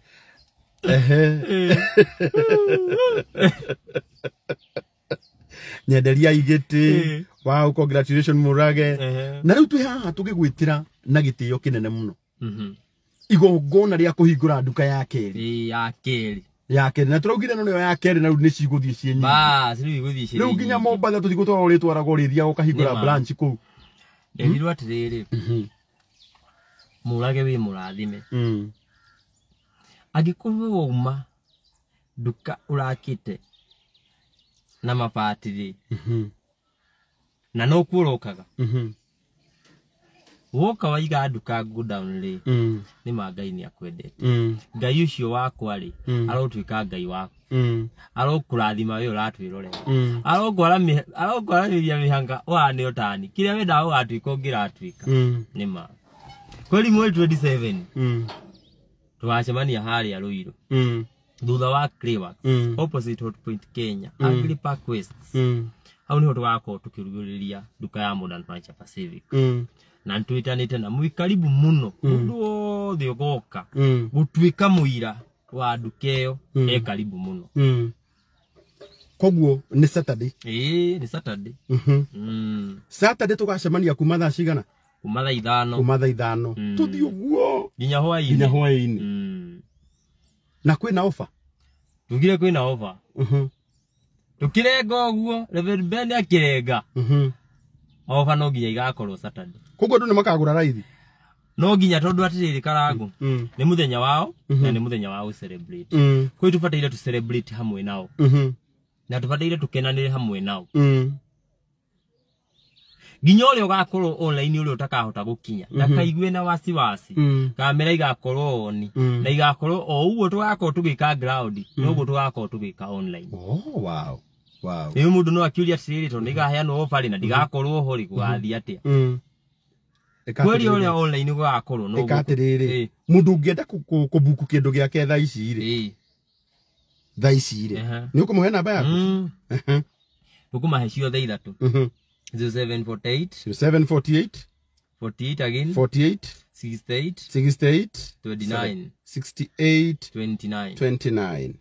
nyenderia igiti eh. wow congratulation murage na rutu ha haha tugigwitira na gitiyo kinene muno mhm. igongona ria kuhingura nduka ya keri ya keri ya kerä na tå raugire no nä yo ya kerä na rä u nä cigåthiä ciä nyingä u nginya mombatha tå thigå twarorä å rä thiaga å kahingå ra kå u nderirwo atä rä rä må mm-hmm. rage wä må rathime mm. angä korwo wauma nduka å rakä te na mabatirä mm-hmm. na no kuo rokaga mm -hmm woka waiga nduka go down rä mm. nä ma ngai nä akwendete mm. ngai å cio wakwa rä mm. arotuä ngai waku mm. arokå rathima wä å ratwä rorera mm. arokwaramä ria mä hanga otani kä rä a wä ndaga å gatuä ka å ngä ratuä ka mm. nä ma kweri mweri 27 mm. tågacemania harä a rå irå mm. thutha wa Clayworks, mm. opposite Hot Point Kenya mm. Agri Park West mm. hau nä ho tå gakorwo nduka ya Modern Furniture Pacific mm na ntwitanite na muikaribu muno mm. othe ugoka mm. gutuika muira wa nduka mm. e karibu muno mm. koguo ni saturday ä ni saturday mm-hmm. mm. saturday tå gacemania kuma thaa cigana kuma thaa ithano kuma thaa ithano mm. tå thiä å guo nginya hwainä nginya hwainä mm. na kwä na ofa tugire kwä na ofa mm-hmm. tå kä renga å guo reverben akä renga mm-hmm. ofa no nginya igakorwo saturday koguo andu nimakagura raithi no nginya tondu atiriri karangu mm. ni muthenya wao mm-hmm. mm -hmm. na ni muthenya wao celebrate mm. kwa tupataire tu celebrate hamwe nao mm -hmm. na tupataire tukenanire hamwe nao nginya å rä online å utakahota gukinya mm -hmm. na kaigwe na wasi wasi mm. kamera igakorwo oni mm. na igakorwo o å guo tugika ground mm. gä ka noguo tå tugika online oh, wow. Wow. u må no akä atiriri atä ni rä tondå nä na ndigakorwo ho ri gå atia. atä kweri uria online gugakorwo no ikatiriri mundu ngienda kubuku kindu giake tha ici ri tha ici ri ni ukumuhe namba yaku ukumahe ciothe ithatu 0748 0748 48 again 48 68 68 29 68 29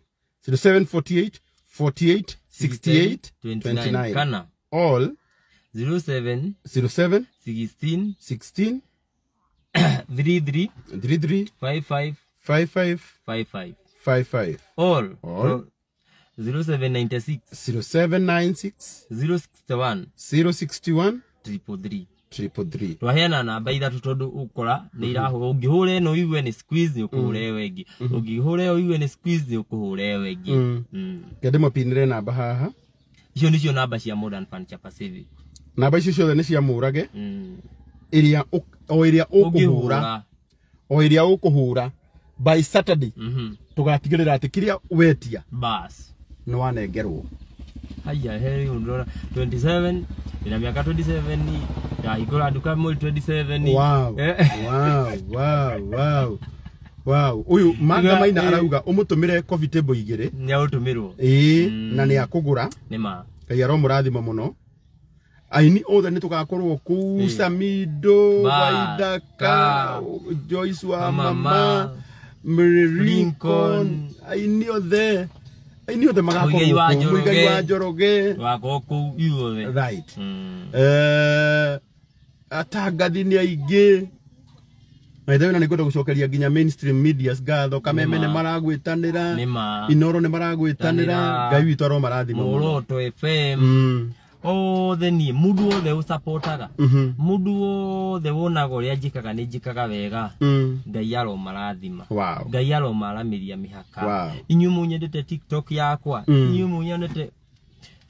0748 48 68 29 kana all 07 07 16 16 33 33 55 55 55 55 all, all. 0796 0796 061 061 triple 3 triple 3 twaheana namba ithatu tondu ukora ni mhm. irahu ungihure no iwe ni squeeze ni ukuhure mhm. wengi ungihure mhm. iwe ni squeeze ni ukuhure wengi mm. mm. ngedimopinire namba haha icio nicio namba cia modern furniture namba icio ciothe nä ciamurage ä mm. o ä rä a å kå hå ra o ä rä a å kå hå ra by saturday mhm. tå gatigä rä ra atä kä rä a wetia nä wanengerwo haya heri undora 27 ina miaka 27 ya ikora nduka mweli 27 wow eh. wow wow wow wow uyu manga maina eh. arauga umutumire coffee table igire ni autumirwo eh na mm. ni akugura ni ma ngai aromurathima muno aini othe nä tå gakorwo kå u samindo waithaka joyce wa mama mlincoln aini othe aini othe magakorwo muigai wa njoroge right hmm. eh, atangathi nä aingä maithayo na nä ngwenda gå cokeria nginya ngatho kameme nä maragwä tanä ra inoro nä maragwä tanä ra ngai witå aromarathimå othe niä må ndå othe å capotaga må mhm. ndå othe wonaga å rä a njäkaga nä njäkaga wega mm. ngai aro marathima ngai aro maramä mihaka mä haka inyuä må nyendete tiktok yakwa mm. inyuä må nyonete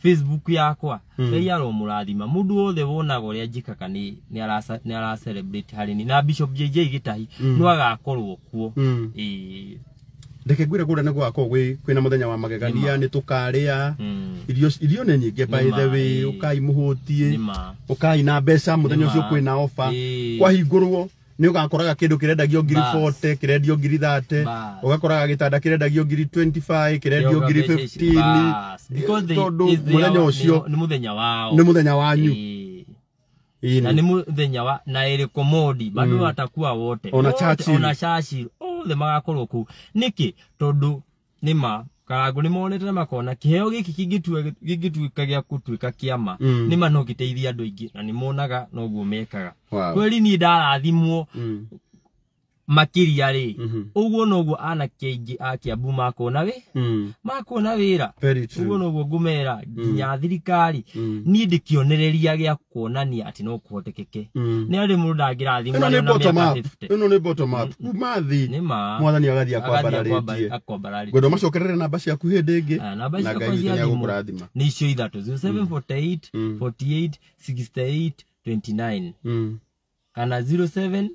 facebook yakwa mm. ngai mm. aro murathima mundu wothe wonaga uria njikaga ni ni arasa ni ara celebrate harini na bishop JJ gitahi mm. no agakorwo kuo mm. eh ndeke ngwire gura rä a nä gwakwo kwä na må wa magegania nä tå karä a irio irio ne nyinge by the way ukai muhutie ukai na mbeca cio ucio na ofa kwahingurwo nä å gakoraga kä ndå kä rendagio ngiri kä rendio ngiri thate å gakoraga gä tanda kä rendagio ngiri kä rendio ngiri tondå må å cio nä må thenya wanyu na nä må thenya wa na ä rä kå modi bado mm. watakuwa wote ona othe magakorwo kå u nä kä tondå nä ma karangå nä monete makona kä heo gä kä gä tuä gä a gå tuä ka kä ama nä ma mm. no gä teithia andå aingä na nä monaga noguo mekaga kweri niä ndarathimwo mm makiria rä å mhm. noguo anake aingä a kiambu makuona wä mhm. makuona wä ra å guo noguo ngå mhm. nginya thirikari ni niä ndä kä onereria gä a kuonania atä no kå hotekeke nä arä må ndå ndangä rathimno nä kuma thä mwathani agathiä akwambararä ngwenda macokerere na ciaku hä ndä ngä na ngai nä agå kå rathima nä icio ithatå 748 48 68 29 kana 07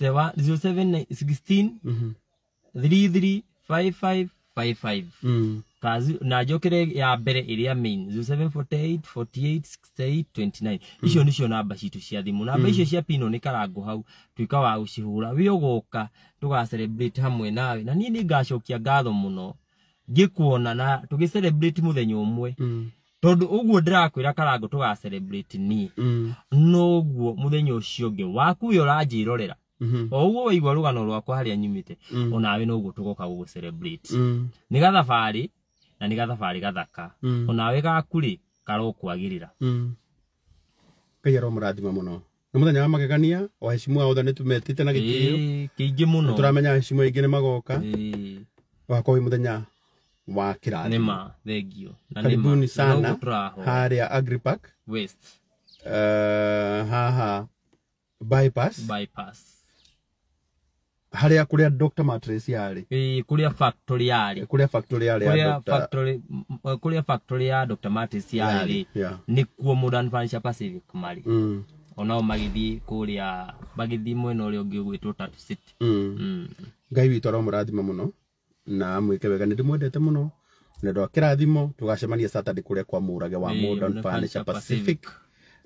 seven zero mm. kazi na jokere ya mbere iria main mm. icio nicio namba citu cia thimu namba mm. icio cia pino ni hau tuika wa wi ugoka tuga celebrate hamwe nawe na ngacokia ngatho muno ngikuona na tugi celebrate muthenya umwe tondå å guo karango noguo waku Mm-hmm. Mm. o guo waigua rugano rwakwa haria nyumite onawe noguo tugoka gå celebrate mm. nä gathabarä na nä gathabarä gathaka mm. onawe gakurä karokwagä ngai aromå rathima må no nä må thenya wa magegania o heshimua othe nä tå te na gä kä ingä må no tå ramenya heshimua ingä nä magoka wakorwo wä må thenya wa kä rathima thengio karibuni sana harä a agripark west uh, haha bypass bypass harä a kå rä a yarä kå rä a yarä kå rä factory yarä kå rä a ya yarä nä kuo må ndå pacific marä mm. onao magäthiä kå rä mwena å rä a å ngä gwä two ngai witå aramå rathima må no na mwä ke wega nä ndä mwendete må no nendo akä rathimo tå gacemania satadä kå rä a kwa må rage wa Modern Furniture Pacific. Pacific.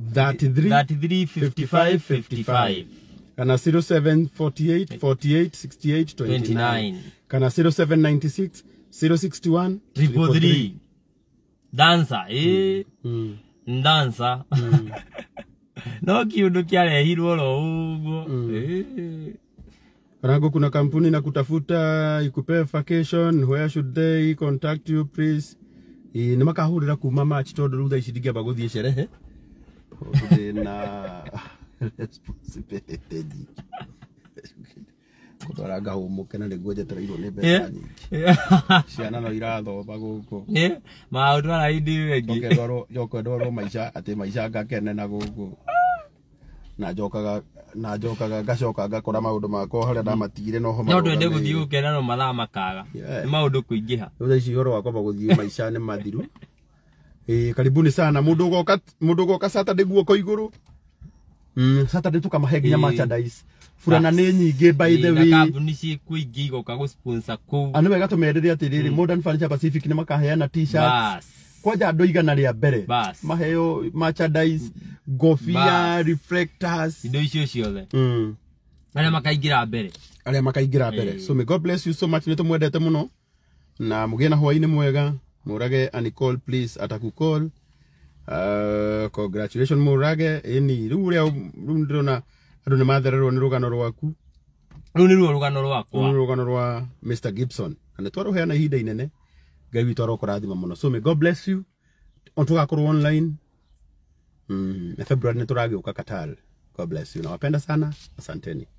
33 kana 0748 29 kana 0796 061 333 dansa no kiundu å ndå kä Rango, kuna kampuni na kutafuta ikupe vacation, where should they contact you please? E, eh, nä kuma match tondå rä u na responsibility nyingä gutwara ngahumuke na niguo njetereirwo nä mbeca nyingä ciana no irathoma gå kå maå ndå araindioke ndwarwo maica atä maica ngakene na gå kå na njokaga na njokaga ngacoka ngakora maå ndå makwa harä a ndamatigire noho no ndwende gå thiä gå kena no mathaa makaga nä maå ndå kå ingä ha rä u tha å horo wakwa magå thiä maica nä mathiru Ee, karibuni sana mundu ugoka mundu ugoka Saturday ko iguru mm, Saturday tukamahe nginya merchandise furana nä nyingä by the way kambuni cikuingä igoka gå sponsor kå u anä wega tå merere atä rä rä mm. modern furniture pacific nä na t-shirts kwanja andå igana rä a mbere maheo merchandise gofia reflectors ndo icio ciothe mm. arä a makaingä ra mbere arä a makaingä ra mbere so may god bless you so much nä tå mwendete må na må gä mwega Murage call please ataku call. Uh, congratulations Murage ini rure um, rundrona aduna nä mathererwo nä rå gano rwaku rå nä ruo rå gano rwakwa rå rwa mr gibson na nä twarå heana ihinda inene ngai witå aroko rathima so may god bless you tå gakorwo online mm, february nä tå ukakatal. god bless you na wapenda sana asanteni